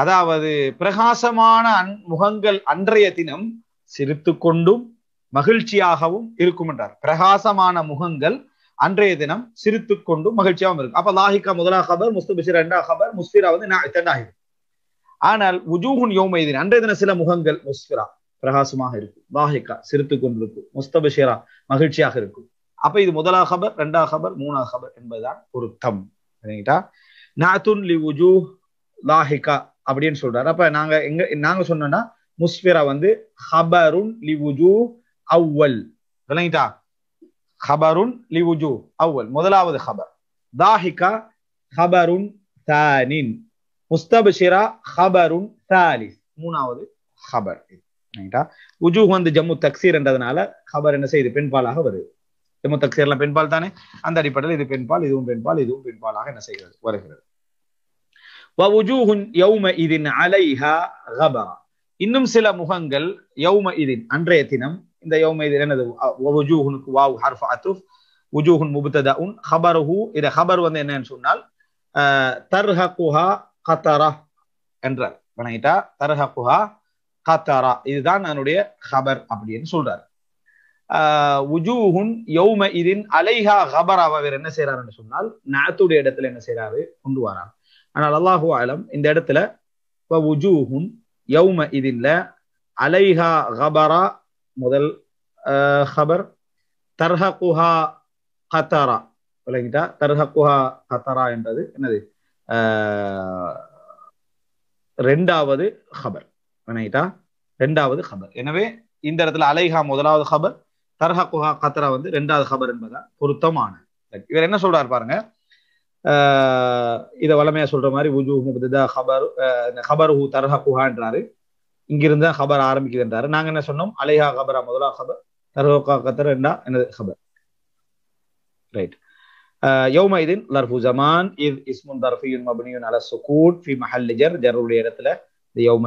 அதாவது பிரகாசமான முகங்கள் அன்றைய தினம் சிரித்து கொண்டும் மகிழ்ச்சியாகவும் இருக்கும் என்றார் பிரகாசமான முகங்கள் அன்றைய தினம் சிரித்து கொண்டும் மகிழ்ச்சியாகவும் இருக்கும் அப்ப லாஹிகா முதலா ஹபர் முஸ்தபிஷிரா ரெண்டா ஹபர் முஸ்பிரா வந்து ஆனால் உஜூஹுன் யோமைதீன் அன்றைய தின சில முகங்கள் முஸ்பிரா பிரகாசமாக இருக்கும் வாஹிகா சிரித்து கொண்டிருக்கும் முஸ்தபிஷிரா மகிழ்ச்சியாக இருக்கும் அப்ப இது முதலாக ஹபர் ரெண்டா ஹபர் மூணாக ஹபர் என்பதுதான் பொருத்தம் சரிங்களா நாத்துன் லி உஜூ லாஹிகா அப்படின்னு சொல்றாரு அப்ப நாங்க எங்க நாங்க சொன்னோம்னா முஸ்பிரா வந்து ஹபருன் லி உஜூ அவ்வல் விளங்கிட்டா ஹபருன் லி உஜூ அவ்வல் முதலாவது ஹபர் தாஹிகா ஹபருன் தானின் முஸ்தபிஷிரா ஹபருன் தாலிஸ் மூணாவது ஹபர் இது ரைட்டா உஜூஹ் வந்து ஜம்மு தக்சீர்ன்றதுனால ஹபர் என்ன செய்யுது பெண்பாலாக வருது ஜம்மு தக்சீர்லாம் பெண்பால் தானே அந்த அடிப்படையில் இது பெண்பால் இதுவும் பெண்பால் இதுவும் பெண்பாலாக என்ன செய்கிறது வருகிறது இன்னும் சில முகங்கள் யௌம இதின் அன்றைய தினம் இந்த யௌம இதின் என்னது வாவ் உஜூஹுன் முபுத்ததா உன் ஹபருஹு இத ஹபர் வந்து என்னன்னு சொன்னால் தர்ஹகுஹா கத்தரா என்றார் வணங்கிட்டா தர்ஹகுஹா காத்தாரா இதுதான் அதனுடைய ஹபர் அப்படின்னு சொல்றாரு உஜூஹுன் யௌம இதின் அலைஹா ஹபர் அவர் என்ன செய்யறாருன்னு சொன்னால் நாத்துடைய இடத்துல என்ன செய்யறாரு கொண்டு வரார் ஆனால் அல்லாஹு ஆலம் இந்த இடத்துல உஜூஹுன் யௌம இதில்ல அலைஹா ஹபரா முதல் ஹபர் தர்ஹகுஹா கத்தாரா விளங்கிட்டா தர்ஹகுஹா கத்தாரா என்றது என்னது ரெண்டாவது ஹபர் வினைட்டா ரெண்டாவது ஹபர் எனவே இந்த இடத்துல அலைஹா முதலாவது ஹபர் தர்ஹா குஹா கத்ரா வந்து ரெண்டாவது ஹபர் என்பதா பொருத்தமான இவர் என்ன சொல்றாரு பாருங்க இதை வளமையா சொல்ற மாதிரி உஜூ முபதா ஹபர் ஹபர் ஹூ தர்ஹா குஹான்றாரு இங்கிருந்து ஹபர் ஆரம்பிக்குதுன்றாரு நாங்க என்ன சொன்னோம் அலைஹா ஹபரா முதலா ஹபர் தர்ஹோகா கத்ரா ரெண்டா எனது ஹபர் ரைட் யௌமைதின் லர்ஃபு ஜமான் இஸ் இஸ்முன் தர்ஃபியுன் மபனியுன் அல சுகூட் ஃபி மஹல் ஜர் ஜருடைய இடத்துல யௌம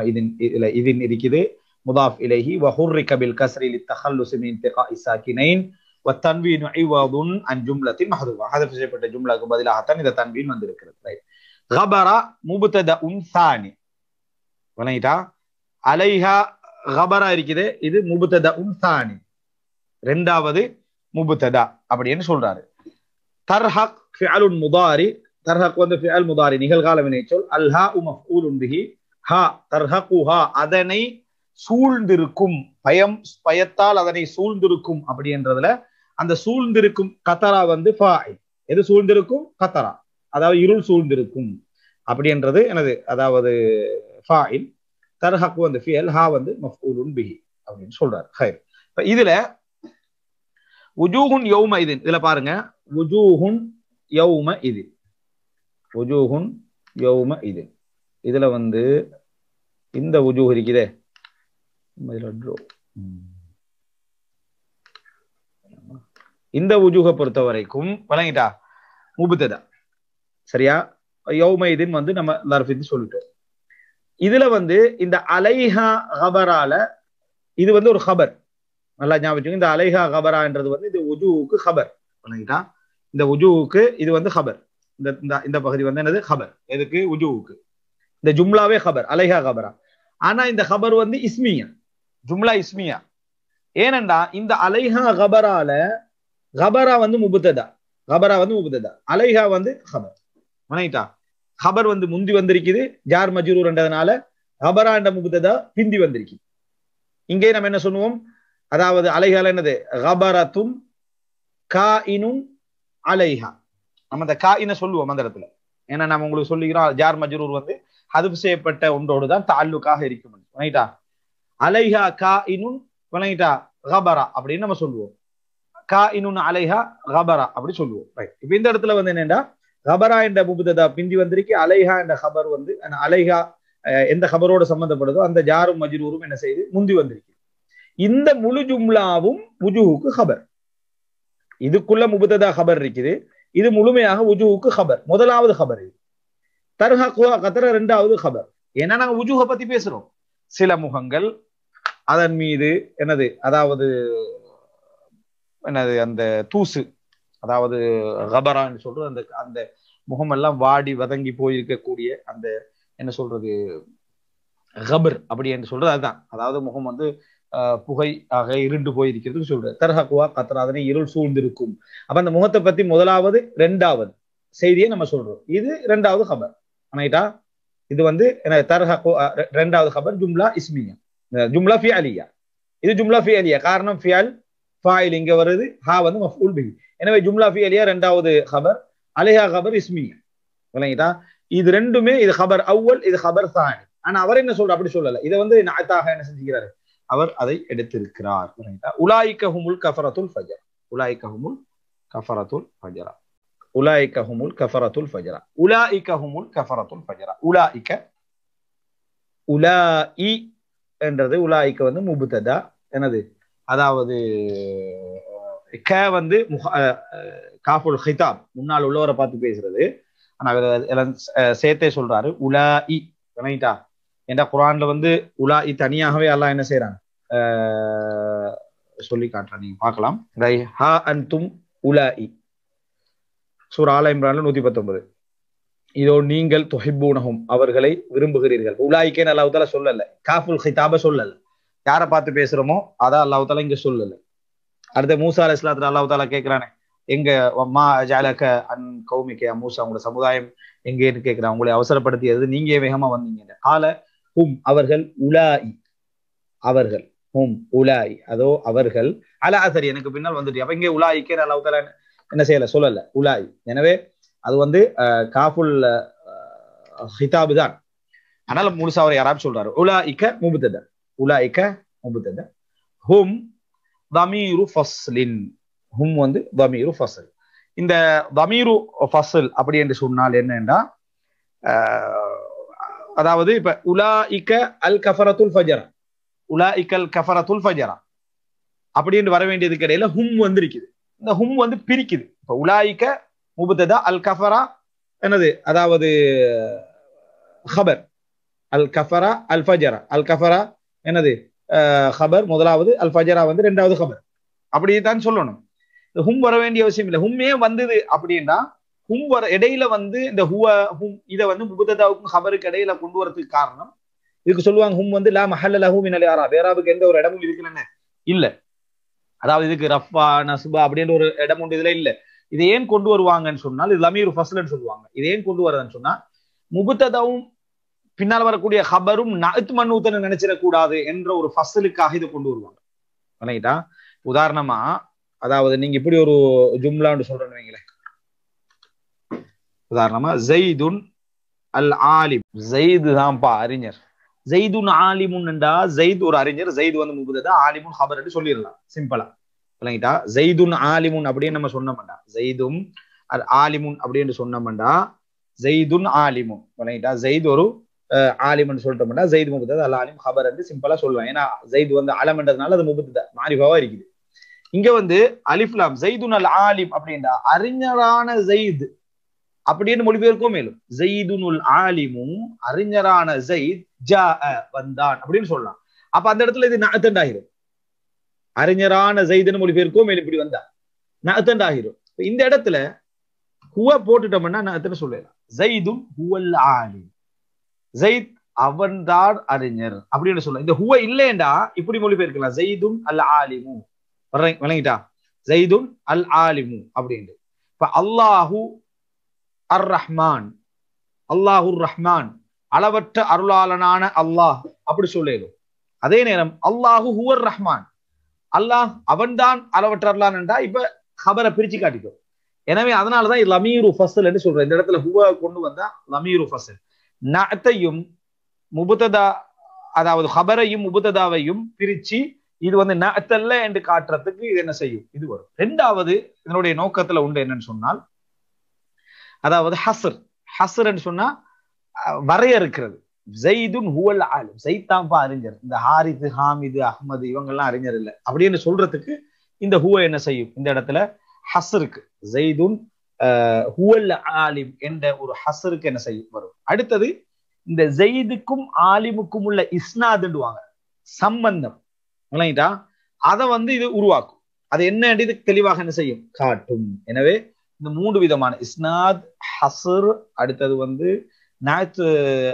இதில் இருக்குது முதாஃப் இலஹி வஹுர்ரி கபில் கஸ்ரில் இசாக்கினைன் அன் ஜும்லத்தின் மஹதுவா ஹதஃப் செய்யப்பட்ட ஜும்லாக்கு இந்த வந்திருக்கிறது ரைட் முபுத்தத உன்சானி வணங்கிட்டா அலைஹா கபரா இருக்குது இது முபுத்தத உன்சானி ரெண்டாவது முபுத்ததா அப்படின்னு சொல்றாரு தர்ஹக் ஃபிஅலுன் முதாரி தர்ஹக் வந்து முதாரி நிகழ்கால வினைச்சொல் அல்ஹா உ மஃபூலுன் ஹா தர்ஹகுஹா அதனை சூழ்ந்திருக்கும் பயம் பயத்தால் அதனை சூழ்ந்திருக்கும் அப்படின்றதுல அந்த சூழ்ந்திருக்கும் கத்தரா வந்து எது சூழ்ந்திருக்கும் கத்தரா அதாவது இருள் சூழ்ந்திருக்கும் அப்படின்றது எனது அதாவது ஃபாயில் தர்ஹக் வந்து ஃபியல் ஹா வந்து மஃபூலுன் பிஹி அப்படின்னு சொல்றாரு ஹைர் இப்போ இதுல உஜூஹுன் யௌம இதின் இதுல பாருங்க உஜூஹுன் யௌம இதின் உஜூஹுன் யௌம இதின் இதுல வந்து இந்த உஜூ இருக்குதே இந்த உஜூக பொறுத்த வரைக்கும் வழங்கிட்டா முபுத்ததா சரியா யோமைதின் வந்து நம்ம தர்ஃபின்னு சொல்லிட்டோம் இதுல வந்து இந்த அலைஹா ஹபரால இது வந்து ஒரு ஹபர் நல்லா ஞாபகம் இந்த அலைஹா ஹபரான்றது வந்து இது உஜூவுக்கு ஹபர் வழங்கிட்டா இந்த உஜூவுக்கு இது வந்து ஹபர் இந்த இந்த பகுதி வந்து என்னது ஹபர் எதுக்கு உஜூவுக்கு இந்த ஜும்லாவே ஹபர் அலைஹா ஹபரா ஆனா இந்த ஹபர் வந்து இஸ்மியா ஜும்லா இஸ்மியா ஏனண்டா இந்த அலைஹா ஹபரால ஹபரா வந்து முபுத்ததா ஹபரா வந்து முபுத்ததா அலைஹா வந்து ஹபர் மனைட்டா ஹபர் வந்து முந்தி வந்திருக்குது ஜார் மஜூர்ன்றதுனால ஹபரா என்ற முபுத்ததா பிந்தி வந்திருக்கு இங்கே நம்ம என்ன சொல்லுவோம் அதாவது அலைஹால என்னது ஹபரத்தும் கா இனும் அலைஹா நம்ம அந்த கா இன சொல்லுவோம் அந்த இடத்துல ஏன்னா நம்ம உங்களுக்கு சொல்லிக்கிறோம் ஜார் மஜூர் வந்து ஹதுப் செய்யப்பட்ட ஒன்றோடு தான் தாலுக்காக இருக்கும் வணங்கிட்டா அலைஹா கா இனுன் வணங்கிட்டா அப்படின்னு நம்ம சொல்லுவோம் கா இனுன் அலைஹா கபரா அப்படி சொல்லுவோம் ரைட் இந்த இடத்துல வந்து என்னென்னா கபரா என்ற புபுததா பிந்தி வந்திருக்கு அலைஹா என்ற ஹபர் வந்து அலைஹா எந்த ஹபரோட சம்பந்தப்படுதோ அந்த ஜாரும் மஜ்ரூரும் என்ன செய்து முந்தி வந்திருக்கு இந்த முழு ஜும்லாவும் உஜுஹுக்கு ஹபர் இதுக்குள்ள முபுததா ஹபர் இருக்குது இது முழுமையாக உஜுவுக்கு ஹபர் முதலாவது ஹபர் இது ரெண்டாவது ஹபர் ஏன்னா நாங்க உஜூக பத்தி பேசுறோம் சில முகங்கள் அதன் மீது என்னது அதாவது என்னது அந்த தூசு அதாவது ஹபரான்னு சொல்றது அந்த அந்த முகம் எல்லாம் வாடி வதங்கி போயிருக்கக்கூடிய அந்த என்ன சொல்றது கபர் அப்படி என்று சொல்றது அதுதான் அதாவது முகம் வந்து புகை ஆக இருண்டு போயிருக்கிறதுன்னு சொல்ற தர்ஹக்குவா கத்ரா அதனை இருள் சூழ்ந்திருக்கும் அப்ப அந்த முகத்தை பத்தி முதலாவது ரெண்டாவது செய்தியை நம்ம சொல்றோம் இது ரெண்டாவது ஹபர் ஆனாயிட்டா இது வந்து ரெண்டாவது ஹபர் ஜும்லா இஸ்மியா ஜும்லா ஃபி அலியா இது ஜும்லா ஃபி அலியா காரணம் ஃபியால் ஃபாயில் இங்க வருது ஹா வந்து மஃபூல் பிஹி எனவே ஜும்லா ஃபி அலியா ரெண்டாவது ஹபர் அலிஹா ஹபர் இஸ்மியா விளங்கிட்டா இது ரெண்டுமே இது ஹபர் அவ்வல் இது ஹபர் சாணி ஆனா அவர் என்ன சொல்ற அப்படி சொல்லல இதை வந்து நாத்தாக என்ன செஞ்சுக்கிறாரு அவர் அதை எடுத்திருக்கிறார் விளங்கிட்டா கஹுமுல் கஃபரத்துல் ஃபஜர் உலாய்கஹுமுல் கஃபரத்துல் ஃபஜரா உலாய்க ஹுமுல் கஃபரத்துல் ஃபஜரா உலாய்க ஹுமுல் கஃபரத்துல் ஃபஜரா உலாய்க உலா இ என்றது உலாய்க்கு வந்து முபுத்ததா எனது அதாவது க வந்து காஃபுல் ஹிதாப் முன்னால் உள்ளவரை பார்த்து பேசுறது ஆனால் சேர்த்தே சொல்றாரு உலா இ ஏன்டா குரான்ல வந்து உலா இ தனியாகவே எல்லாம் என்ன செய்யறாங்க சொல்லி காட்டுறேன் நீங்க பார்க்கலாம் ஹா அன் தும் உலா இ சூர் ஆலா இம்ரான்ல நூத்தி பத்தொன்பது இதோ நீங்கள் தொஹிப்பூனகும் அவர்களை விரும்புகிறீர்கள் உலாய்க்கேன்னு அல்லாஹால சொல்லல காஃபுல் ஹிதாப சொல்லல யாரை பார்த்து பேசுறோமோ அதான் அல்லாஹால இங்க சொல்லல அடுத்த மூசா அலி இஸ்லாத்துல அல்லாஹால கேட்கிறானே எங்க அம்மா ஜாலக அன் கௌமிக்கே மூசா உங்களோட சமுதாயம் எங்கேன்னு கேட்கிறான் உங்களை அவசரப்படுத்தியது நீங்க வேகமா வந்தீங்க ஆல ஹும் அவர்கள் உலாய் அவர்கள் ஹும் உலாய் அதோ அவர்கள் அலாசரி எனக்கு பின்னால் வந்துட்டு அப்ப இங்கே உலாய்க்கேன் அல்லாஹால என்ன செய்யல சொல்லல உலாய் எனவே அது வந்து காஃபுல் ஹிதாபு தான் ஆனால் முழுசா அவர் யாராவது சொல்றாரு உலா இக்க முபுத்தத உலா இக்க முபுத்தத ஹும் தமீரு ஃபஸ்லின் ஹும் வந்து தமீரு ஃபசல் இந்த தமீரு ஃபசல் அப்படி என்று சொன்னால் என்னன்னா அதாவது இப்ப உலா இக்க அல் கஃபரத்துல் ஃபஜரா உலா இக்கல் கஃபரத்துல் ஃபஜரா அப்படின்னு வர வேண்டியதுக்கு இடையில ஹும் வந்திருக்குது இந்த ஹும் வந்து பிரிக்குது இப்ப உலாய்க்க முபுததா அல் கஃபரா என்னது அதாவது ஹபர் அல் கஃபரா அல் ஃபஜரா அல் கஃபரா என்னது ஹபர் முதலாவது அல் ஃபஜரா வந்து ரெண்டாவது ஹபர் அப்படி தான் சொல்லணும் இந்த ஹும் வர வேண்டிய அவசியம் இல்லை ஹும்மே வந்தது அப்படின்னா ஹும் வர இடையில வந்து இந்த ஹுவ ஹும் இதை வந்து முபுததாவுக்கும் ஹபருக்கு இடையில கொண்டு வரதுக்கு காரணம் இதுக்கு சொல்லுவாங்க ஹும் வந்து லா மஹல்ல ஹூ மினல் யாரா வேறாவுக்கு எந்த ஒரு இடமும் இருக்குன்னு இல்லை அதாவது இதுக்கு ரஃபா நசுபா அப்படின்ற ஒரு இடம் உண்டு இதுல இல்ல இது ஏன் கொண்டு வருவாங்கன்னு சொன்னால் இது எல்லாமே ஒரு ஃபசல்னு சொல்லுவாங்க இது ஏன் கொண்டு வரதுன்னு சொன்னா முபுத்ததாவும் பின்னால் வரக்கூடிய ஹபரும் நத் மண்ணூத்தனை நினைச்சிடக்கூடாது என்ற ஒரு ஃபசலுக்காக இதை கொண்டு வருவாங்க விளங்கிட்டா உதாரணமா அதாவது நீங்க இப்படி ஒரு ஜும்லான்னு சொல்றேன்னு வைங்களேன் உதாரணமா ஜெய்துன் அல் ஆலிம் ஜெயிது தான்ப்பா அறிஞர் ஜெய்துன் ஆலிமுன் என்றா ஜெயித் ஒரு அறிஞர் ஜெயித் வந்து முபுதா ஆலிமுன் ஹபர் சொல்லிடலாம் சிம்பிளா இல்லைங்கிட்டா ஜெய்துன் ஆலிமுன் அப்படின்னு நம்ம சொன்னோம்டா ஜெய்தும் ஆலிமுன் அப்படின்னு சொன்னோம்டா ஜெய்துன் ஆலிமுன் இல்லைங்கிட்டா ஜெயித் ஒரு ஆலிமுன் சொல்லிட்டோம்னா ஜெயித் முபுத்தது அல் ஆலிம் ஹபர் என்று சிம்பிளா சொல்லுவேன் ஏன்னா ஜெயித் வந்து அலமன்றதுனால அது முபுத்ததா மாறிபாவா இருக்குது இங்க வந்து அலிஃப்லாம் ஜெய்துன் அல் ஆலிம் அப்படின்றா அறிஞரான ஜெயித் அப்படின்னு மொழிபெயர்க்கும் மேலும் ஜெயிதுனுல் ஆலிமும் அறிஞரான ஜெயித் ஜா வந்தான் அப்படின்னு சொல்லலாம் அப்ப அந்த இடத்துல இது நகத்தண்டாகிரும் அறிஞரான ஜெயிதுன்னு மொழிபெயர்க்கும் மேலும் இப்படி வந்தா நகத்தண்டாகிரும் இந்த இடத்துல ஹுவ போட்டுட்டோம்னா நான் சொல்லலாம் ஜெயிதும் ஹுவல் ஆலி ஜெயித் அவன்தான் அறிஞர் அப்படின்னு சொல்லலாம் இந்த ஹுவ இல்லைண்டா இப்படி மொழிபெயர்க்கலாம் ஜெயிதும் அல் ஆலிமு வழங்கிட்டா ஜெயிதும் அல் ஆலிமு அப்படின்ட்டு இப்ப அல்லாஹு அர் ரஹ்மான் அல்லாஹுர் ரஹ்மான் அளவற்ற அருளாளனான அல்லாஹ் அப்படி சொல்லும் அதே நேரம் அல்லாஹு ஹுவர் ரஹ்மான் அல்லாஹ் அவன்தான் அளவற்ற அருளான் என்றா இப்ப ஹபரை பிரிச்சு காட்டிக்கும் எனவே அதனாலதான் லமீரு ஃபசல் என்று சொல்றேன் இந்த இடத்துல ஹுவ கொண்டு வந்தா லமீரு ஃபசல் நத்தையும் முபுததா அதாவது ஹபரையும் முபுததாவையும் பிரிச்சு இது வந்து நத்தல்ல என்று காட்டுறதுக்கு இது என்ன செய்யும் இது வரும் ரெண்டாவது இதனுடைய நோக்கத்துல உண்டு என்னன்னு சொன்னால் அதாவது ஹசர் ஹசர்ன்னு சொன்னா வரையறுக்கிறது ஜெய்துன் ஹுவல் ஆலம் ஜெய்தாம்பா அறிஞர் இந்த ஹாரிது ஹாமிது அஹ்மது இவங்கெல்லாம் அறிஞர் இல்லை அப்படின்னு சொல்றதுக்கு இந்த ஹூவ என்ன செய்யும் இந்த இடத்துல ஹசருக்கு ஜெய்துன் ஹுவல் ஆலிம் என்ற ஒரு ஹசருக்கு என்ன செய்யும் வரும் அடுத்தது இந்த ஜெயிதுக்கும் ஆலிமுக்கும் உள்ள இஸ்னாதுன்னு சம்பந்தம் விளங்கிட்டா அதை வந்து இது உருவாக்கும் அது என்ன தெளிவாக என்ன செய்யும் காட்டும் எனவே இந்த மூன்று விதமான இஸ்னாத் ஹசர் அடுத்தது வந்து நாத்து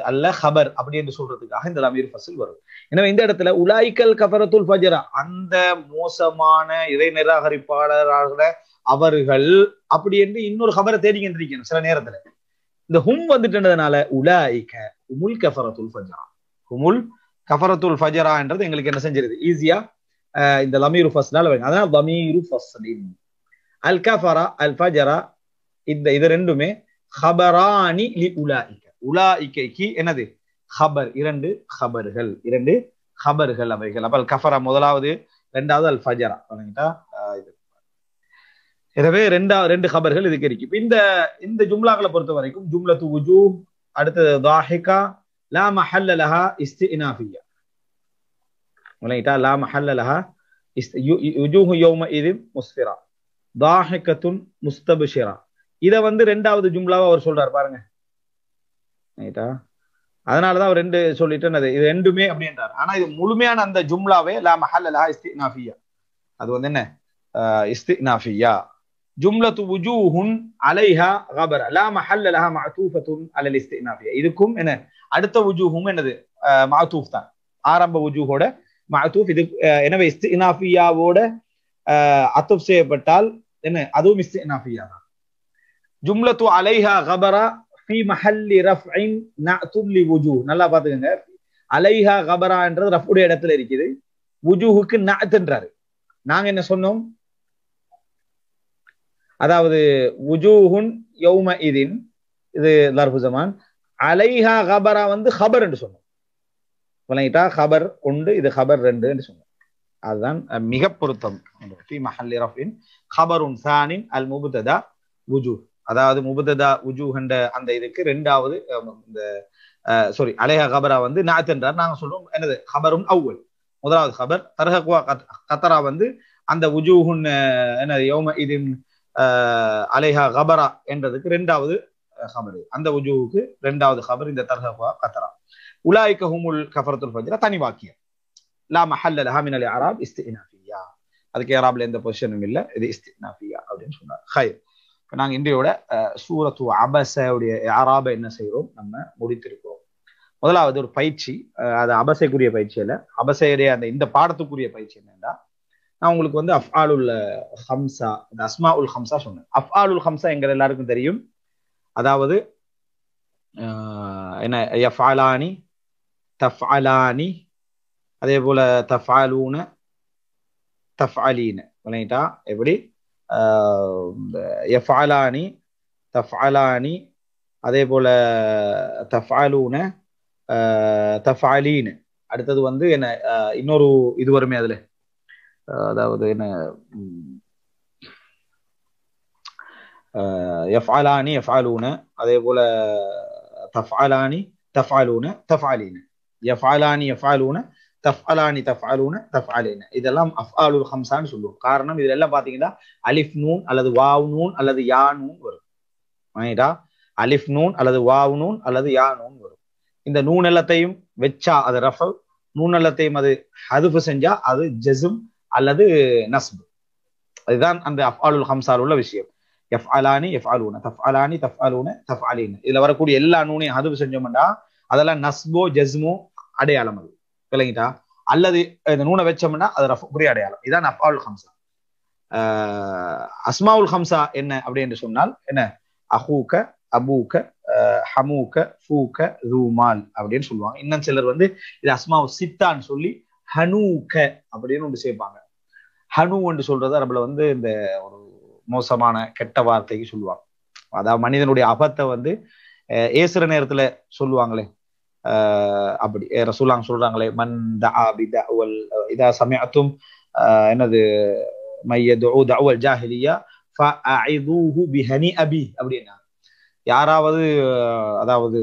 அல்ல ஹபர் அப்படி என்று சொல்றதுக்காக இந்த லமீர் ஃபசல் வரும் எனவே இந்த இடத்துல உலாய்க்கல் கபரத்துல் ஃபஜரா அந்த மோசமான இறை நிராகரிப்பாளராக அவர்கள் அப்படி என்று இன்னொரு ஹபரை தேடிக்கின்றிருக்கணும் சில நேரத்துல இந்த ஹும் வந்துட்டுன்றதுனால உலாய்க உமுல் கஃபரத்துல் ஃபஜரா உமுல் கஃபரத்துல் ஃபஜரா என்றது எங்களுக்கு என்ன செஞ்சிருது ஈஸியா இந்த லமீரு வேணும் அதான் லமீரு ஃபஸ்லின் அல் கஃபரா அல் ஃபஜரா இந்த இது ரெண்டுமே ஹபரானி லி உலாஇக உலாஇக்கைக்கு என்னது ஹபர் இரண்டு ஹபர்கள் இரண்டு ஹபர்கள் அவைகள் அப்ப அல் கஃபரா முதலாவது ரெண்டாவது அல் ஃபஜரா வணங்கிட்டா இது எனவே ரெண்டா ரெண்டு ஹபர்கள் இதுக்கு இருக்கு இந்த இந்த ஜும்லாக்களை பொறுத்த வரைக்கும் ஜும்லத்து உஜூ அடுத்தது தாஹிகா லா மஹல்ல லஹா இஸ்தினாஃபியா வணங்கிட்டா லா மஹல்ல லஹா இஸ் யுஜூஹு யோம இது முஸ்ஃபிரா தாஹிகத்துன் முஸ்தபிஷிரா இத வந்து ரெண்டாவது ஜும்லாவா அவர் சொல்றாரு பாருங்க ரைட்டா அதனாலதான் அவர் ரெண்டு சொல்லிட்டு இது ரெண்டுமே அப்படின்றார் ஆனா இது முழுமையான அந்த ஜும்லாவே லா மஹல் லா இஸ்தினாஃபியா அது வந்து என்ன இஸ்தினாஃபியா ஜும்லத்து உஜூஹுன் அலைஹா கபர் லா மஹல் லஹா மஅதூஃபத்துன் அலல் இஸ்தினாஃபியா இதுக்கும் என்ன அடுத்த உஜூஹும் என்னது மஅதூஃப் தான் ஆரம்ப உஜூஹோட மஅதூஃப் இது எனவே இஸ்தினாஃபியாவோட அத்துப் செய்யப்பட்டால் என்ன அதுவும் இஸ்தினாஃபியா தான் ஜும்லத்து அலைஹா கபரா ஃபி மஹல்லி ரஃப் ரஃப்இன் துல்லி வுஜூ நல்லா பாத்துக்கோங்க அலைஹா கபரா என்றது ரஃபுடைய இடத்துல இருக்குது வுஜூஹுக்கு நஅத்ன்றாரு நாங்க என்ன சொன்னோம் அதாவது வுஜூஹுன் யௌம இதின் இது லர்ஃபு அலைஹா கபரா வந்து ஹபர் என்று சொன்னோம் விளங்கிட்டா ஹபர் ஒன்று இது ஹபர் ரெண்டு என்று சொன்னோம் அதுதான் மிக பொருத்தம் ஹபருன் சானின் அல் முபுததா உஜூ அதாவது முபுததா என்ற அந்த இதுக்கு ரெண்டாவது இந்த சாரி அலேஹா ஹபரா வந்து நாத்தன்றார் நாங்கள் சொல்றோம் என்னது ஹபரும் அவ்வல் முதலாவது ஹபர் தர்ஹகுவா கத்தரா வந்து அந்த உஜூஹுன் என்னது யோம இதின் அலேஹா ஹபரா என்றதுக்கு ரெண்டாவது ஹபரு அந்த உஜூவுக்கு ரெண்டாவது ஹபர் இந்த தர்ஹகுவா கத்தரா உலாய்க்க ஹுமுல் கஃபரத்துல் ஃபஜ்ரா தனி வாக்கியம் லா மஹல்ல லஹாமின் அலி அராப் இஸ்தினாஃபியா அதுக்கு ஏராப்ல எந்த பொசிஷனும் இல்லை இது இஸ்தினாஃபியா அப்படின்னு சொன்னார் ஹைர் இப்போ நாங்கள் இன்றையோட சூரத்து அபசவுடைய யாராப என்ன செய்கிறோம் நம்ம முடித்திருக்கிறோம் முதலாவது ஒரு பயிற்சி அது அபசைக்குரிய பயிற்சி இல்லை அபசையுடைய அந்த இந்த பாடத்துக்குரிய பயிற்சி என்னென்னா நான் உங்களுக்கு வந்து அஃப் ஆலுல் ஹம்சா இந்த அஸ்மா உல் ஹம்சா சொன்னேன் அஃப் உல் ஹம்சா எங்கள் எல்லாருக்கும் தெரியும் அதாவது என்ன எஃப் அலானி தஃப் ஆலானி அதே போல தஃபாலூன தஃபாலீன விளையிட்டா எப்படி எஃபாலானி தஃபாலானி அதே போல தஃபாலூன தஃபாலீன் அடுத்தது வந்து என்ன இன்னொரு இது வருமே அதுல அதாவது என்ன எஃபாலானி எஃபாலூன அதே போல தஃபாலானி தஃபாலூன தஃபாலீன எஃபாலானி எஃபாலூன தஃப் அலானி தஃப் அலூன தஃப் அலேன இதெல்லாம் அஃப் அலுல் ஹம்சான்னு சொல்லுவோம் காரணம் இதுல எல்லாம் பாத்தீங்கன்னா அலிஃப் நூன் அல்லது வாவ் நூன் அல்லது யா நூன் வரும் அலிஃப் நூன் அல்லது வாவ் நூன் அல்லது யா நூன் வரும் இந்த நூன் எல்லாத்தையும் வெச்சா அது ரஃபல் நூன் எல்லாத்தையும் அது ஹதுஃபு செஞ்சா அது ஜெசும் அல்லது நஸ்பு அதுதான் அந்த அஃப் அலுல் ஹம்சால் உள்ள விஷயம் எஃப் அலானி எஃப் அலூன தஃப் அலானி தஃப் அலூன தஃப் அலீன இதுல வரக்கூடிய எல்லா நூனையும் ஹதுஃபு செஞ்சோம்னா அதெல்லாம் நஸ்போ ஜெஸ்மோ அடையாளம் அது விளங்கிட்டா அல்லது இந்த நூனை வச்சோம்னா அது ரஃப் அடையாளம் இதான் அஃபாவுல் ஹம்சா அஸ்மாவுல் ஹம்சா என்ன அப்படி என்று சொன்னால் என்ன அஹூக்க அபூக்க ஹமூக்க ஃபூக்க ரூமால் அப்படின்னு சொல்லுவாங்க இன்னும் சிலர் வந்து இது அஸ்மாவு சித்தான்னு சொல்லி ஹனூக்க அப்படின்னு ஒன்று சேர்ப்பாங்க ஹனு என்று சொல்றது நம்மள வந்து இந்த ஒரு மோசமான கெட்ட வார்த்தைக்கு சொல்லுவாங்க அதாவது மனிதனுடைய அபத்தை வந்து ஏசுற நேரத்துல சொல்லுவாங்களே அப்படி ரசூலாங் சொல்றாங்களே மன் தஆ இதா சமிஅத்தும் என்னது மையதுஉ தஅவல் ஜாஹிலியா ஃபஅஇதுஹு பிஹனி அபி அப்படின்னா யாராவது அதாவது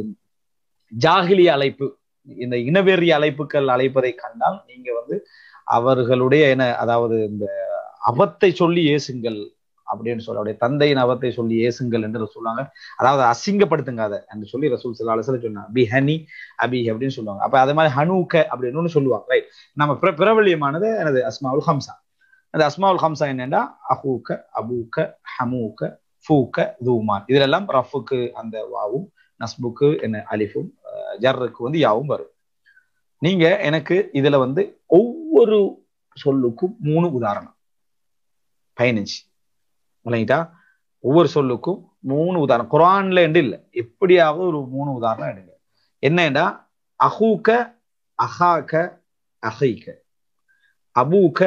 ஜாகிலி அழைப்பு இந்த இனவெறி அழைப்புகள் அழைப்பதை கண்டால் நீங்க வந்து அவர்களுடைய என்ன அதாவது இந்த அவத்தை சொல்லி ஏசுங்கள் அப்படின்னு சொல்ல அவருடைய தந்தையின் அவத்தை சொல்லி ஏசுங்கள் என்று சொல்லுவாங்க அதாவது அசிங்கப்படுத்துங்க அதை என்று சொல்லி ரசூல் சில அலசல சொன்னாங்க பி ஹனி அபி அப்படின்னு சொல்லுவாங்க அப்ப அது மாதிரி ஹனூக்க அப்படின்னு ஒன்று சொல்லுவாங்க ரைட் நம்ம பிற பிரபல்யமானது எனது அஸ்மாவுல் ஹம்சா அந்த அஸ்மாவுல் ஹம்சா என்னென்னா அஹூக்க அபூக்க ஹமூக்க ஃபூக்க தூமான் இதுல எல்லாம் ரஃபுக்கு அந்த வாவும் நஸ்புக்கு என்ன அலிஃபும் ஜர்ருக்கு வந்து யாவும் வரும் நீங்க எனக்கு இதுல வந்து ஒவ்வொரு சொல்லுக்கும் மூணு உதாரணம் பதினஞ்சு விளங்கிட்டா ஒவ்வொரு சொல்லுக்கும் மூணு உதாரணம் குரான்ல என்று இல்லை எப்படியாவது ஒரு மூணு உதாரணம் எடுங்க என்னண்டா அஹூக்க அஹாக்க அஹைக்க அபூக்க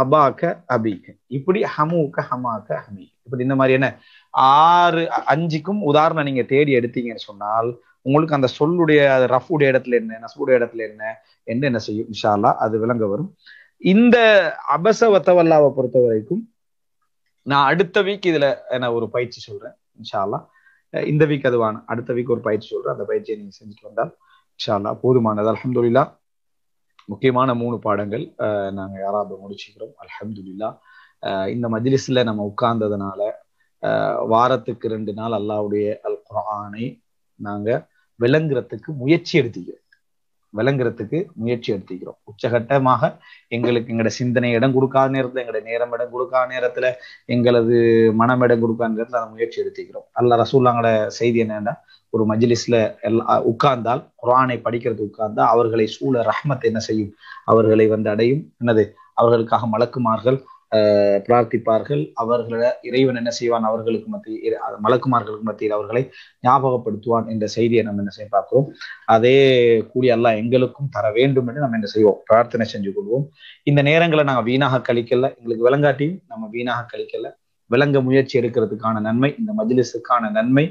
அபாக்க அபீக்க இப்படி ஹமூக்க ஹமாக்க ஹமீக இப்படி இந்த மாதிரி என்ன ஆறு அஞ்சுக்கும் உதாரணம் நீங்க தேடி எடுத்தீங்கன்னு சொன்னால் உங்களுக்கு அந்த சொல்லுடைய ரஃபுடைய இடத்துல என்ன நசுடைய இடத்துல என்ன என்று என்ன செய்யும் விஷாலா அது விளங்க வரும் இந்த அபசவத்தவல்லாவை பொறுத்த வரைக்கும் நான் அடுத்த வீக் இதுல நான் ஒரு பயிற்சி சொல்றேன் இன்ஷால்லா இந்த வீக் அதுவான அடுத்த வீக் ஒரு பயிற்சி சொல்றேன் அந்த பயிற்சியை நீங்க செஞ்சுட்டு வந்தால் இன்ஷால்லா போதுமானது அலமதுல்லா முக்கியமான மூணு பாடங்கள் நாங்கள் யாராவது முடிச்சுக்கிறோம் அலமதுல்லா இந்த மஜ்லிஸ்ல நம்ம உட்கார்ந்ததுனால வாரத்துக்கு ரெண்டு நாள் அல்லாவுடைய அல் குரானை நாங்கள் விளங்குறதுக்கு முயற்சி எடுத்துக்கிறோம் விளங்குறதுக்கு முயற்சி எடுத்துக்கிறோம் உச்சகட்டமாக எங்களுக்கு எங்களோட சிந்தனை இடம் கொடுக்காத நேரத்துல எங்களோட நேரம் இடம் கொடுக்காத நேரத்துல எங்களது மனம் இடம் கொடுக்காத நேரத்துல அதை முயற்சி எடுத்துக்கிறோம் அல்ல ரசூல்லாங்கட செய்தி என்னன்னா ஒரு மஜ்லிஸ்ல எல்லா உட்கார்ந்தால் குரானை படிக்கிறது உட்கார்ந்தா அவர்களை சூழ ரஹ்மத் என்ன செய்யும் அவர்களை வந்து அடையும் என்னது அவர்களுக்காக மலக்குமார்கள் பிரார்த்திப்பார்கள் அவர்கள இறைவன் என்ன செய்வான் அவர்களுக்கு மத்திய மலக்குமார்களுக்கு மத்தியில் அவர்களை ஞாபகப்படுத்துவான் என்ற செய்தியை நம்ம என்ன செய்ய பார்க்கிறோம் அதே கூலி எல்லாம் எங்களுக்கும் தர வேண்டும் என்று நம்ம என்ன செய்வோம் பிரார்த்தனை செஞ்சு கொள்வோம் இந்த நேரங்களை நாங்கள் வீணாக கழிக்கல எங்களுக்கு விளங்காட்டியும் நம்ம வீணாக கழிக்கல விளங்க முயற்சி எடுக்கிறதுக்கான நன்மை இந்த மஜிலிஸுக்கான நன்மை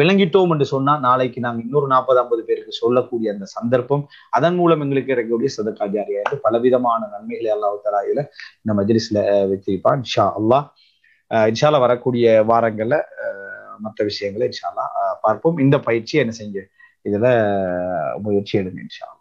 விளங்கிட்டோம் என்று சொன்னா நாளைக்கு நாங்க இன்னொரு நாற்பது ஐம்பது பேருக்கு சொல்லக்கூடிய அந்த சந்தர்ப்பம் அதன் மூலம் எங்களுக்கு இறக்கக்கூடிய சதக்காஜாரியா பல பலவிதமான நன்மைகளை அல்லாஹ் தராயில இந்த மஜ்லிஸ்ல வச்சிருப்பான் இன்ஷா அல்லாஹ் இன்ஷால வரக்கூடிய வாரங்கள்ல மற்ற விஷயங்களை இன்ஷால்லா பார்ப்போம் இந்த பயிற்சியை என்ன செஞ்சு இதுல முயற்சி எடுங்க இன்ஷா